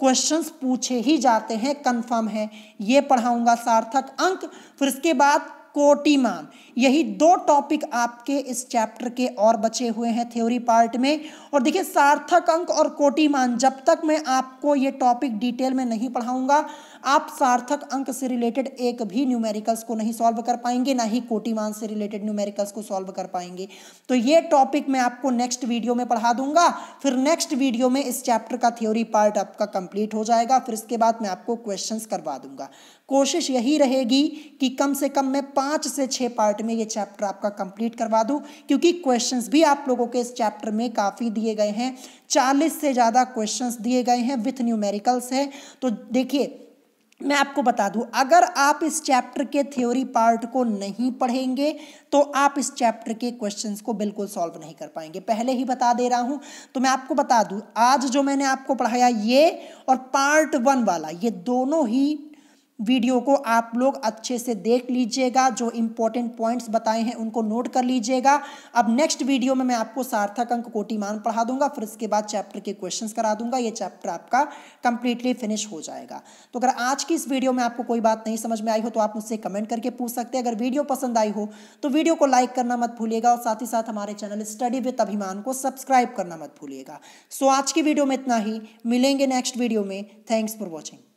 क्वेश्चंस पूछे ही जाते हैं कंफर्म है ये पढ़ाऊंगा सार्थक अंक फिर इसके बाद कोटिमान यही दो टॉपिक आपके इस चैप्टर के और बचे हुए हैं थ्योरी पार्ट में और देखिए सार्थक अंक और कोटिमान जब तक मैं आपको ये टॉपिक डिटेल में नहीं पढ़ाऊंगा आप सार्थक अंक से रिलेटेड एक भी न्यूमेरिकल्स को नहीं सॉल्व कर पाएंगे ना ही कोटिमान से रिलेटेड न्यूमेरिकल्स को सॉल्व कर पाएंगे तो ये टॉपिक मैं आपको नेक्स्ट वीडियो में पढ़ा दूंगा फिर नेक्स्ट वीडियो में इस चैप्टर का थ्योरी पार्ट आपका कंप्लीट हो जाएगा फिर इसके बाद मैं आपको क्वेश्चन करवा दूंगा कोशिश यही रहेगी कि कम से कम मैं पाँच से छः पार्ट में ये चैप्टर आपका कंप्लीट करवा दूँ क्योंकि क्वेश्चंस भी आप लोगों के इस चैप्टर में काफ़ी दिए गए हैं चालीस से ज़्यादा क्वेश्चंस दिए गए हैं विथ न्यूमेरिकल्स है तो देखिए मैं आपको बता दूं अगर आप इस चैप्टर के थ्योरी पार्ट को नहीं पढ़ेंगे तो आप इस चैप्टर के क्वेश्चंस को बिल्कुल सॉल्व नहीं कर पाएंगे पहले ही बता दे रहा हूं तो मैं आपको बता दूं आज जो मैंने आपको पढ़ाया ये और पार्ट वन वाला ये दोनों ही वीडियो को आप लोग अच्छे से देख लीजिएगा जो इम्पोर्टेंट पॉइंट्स बताए हैं उनको नोट कर लीजिएगा अब नेक्स्ट वीडियो में मैं आपको सार्थक अंक कोटिमान पढ़ा दूंगा फिर इसके बाद चैप्टर के क्वेश्चन करा दूंगा ये चैप्टर आपका कंप्लीटली फिनिश हो जाएगा तो अगर आज की इस वीडियो में आपको कोई बात नहीं समझ में आई हो तो आप मुझसे कमेंट करके पूछ सकते हैं अगर वीडियो पसंद आई हो तो वीडियो को लाइक करना मत भूलिएगा और साथ ही साथ हमारे चैनल स्टडी विथ अभिमान को सब्सक्राइब करना मत भूलिएगा सो आज की वीडियो में इतना ही मिलेंगे नेक्स्ट वीडियो में थैंक्स फॉर वॉचिंग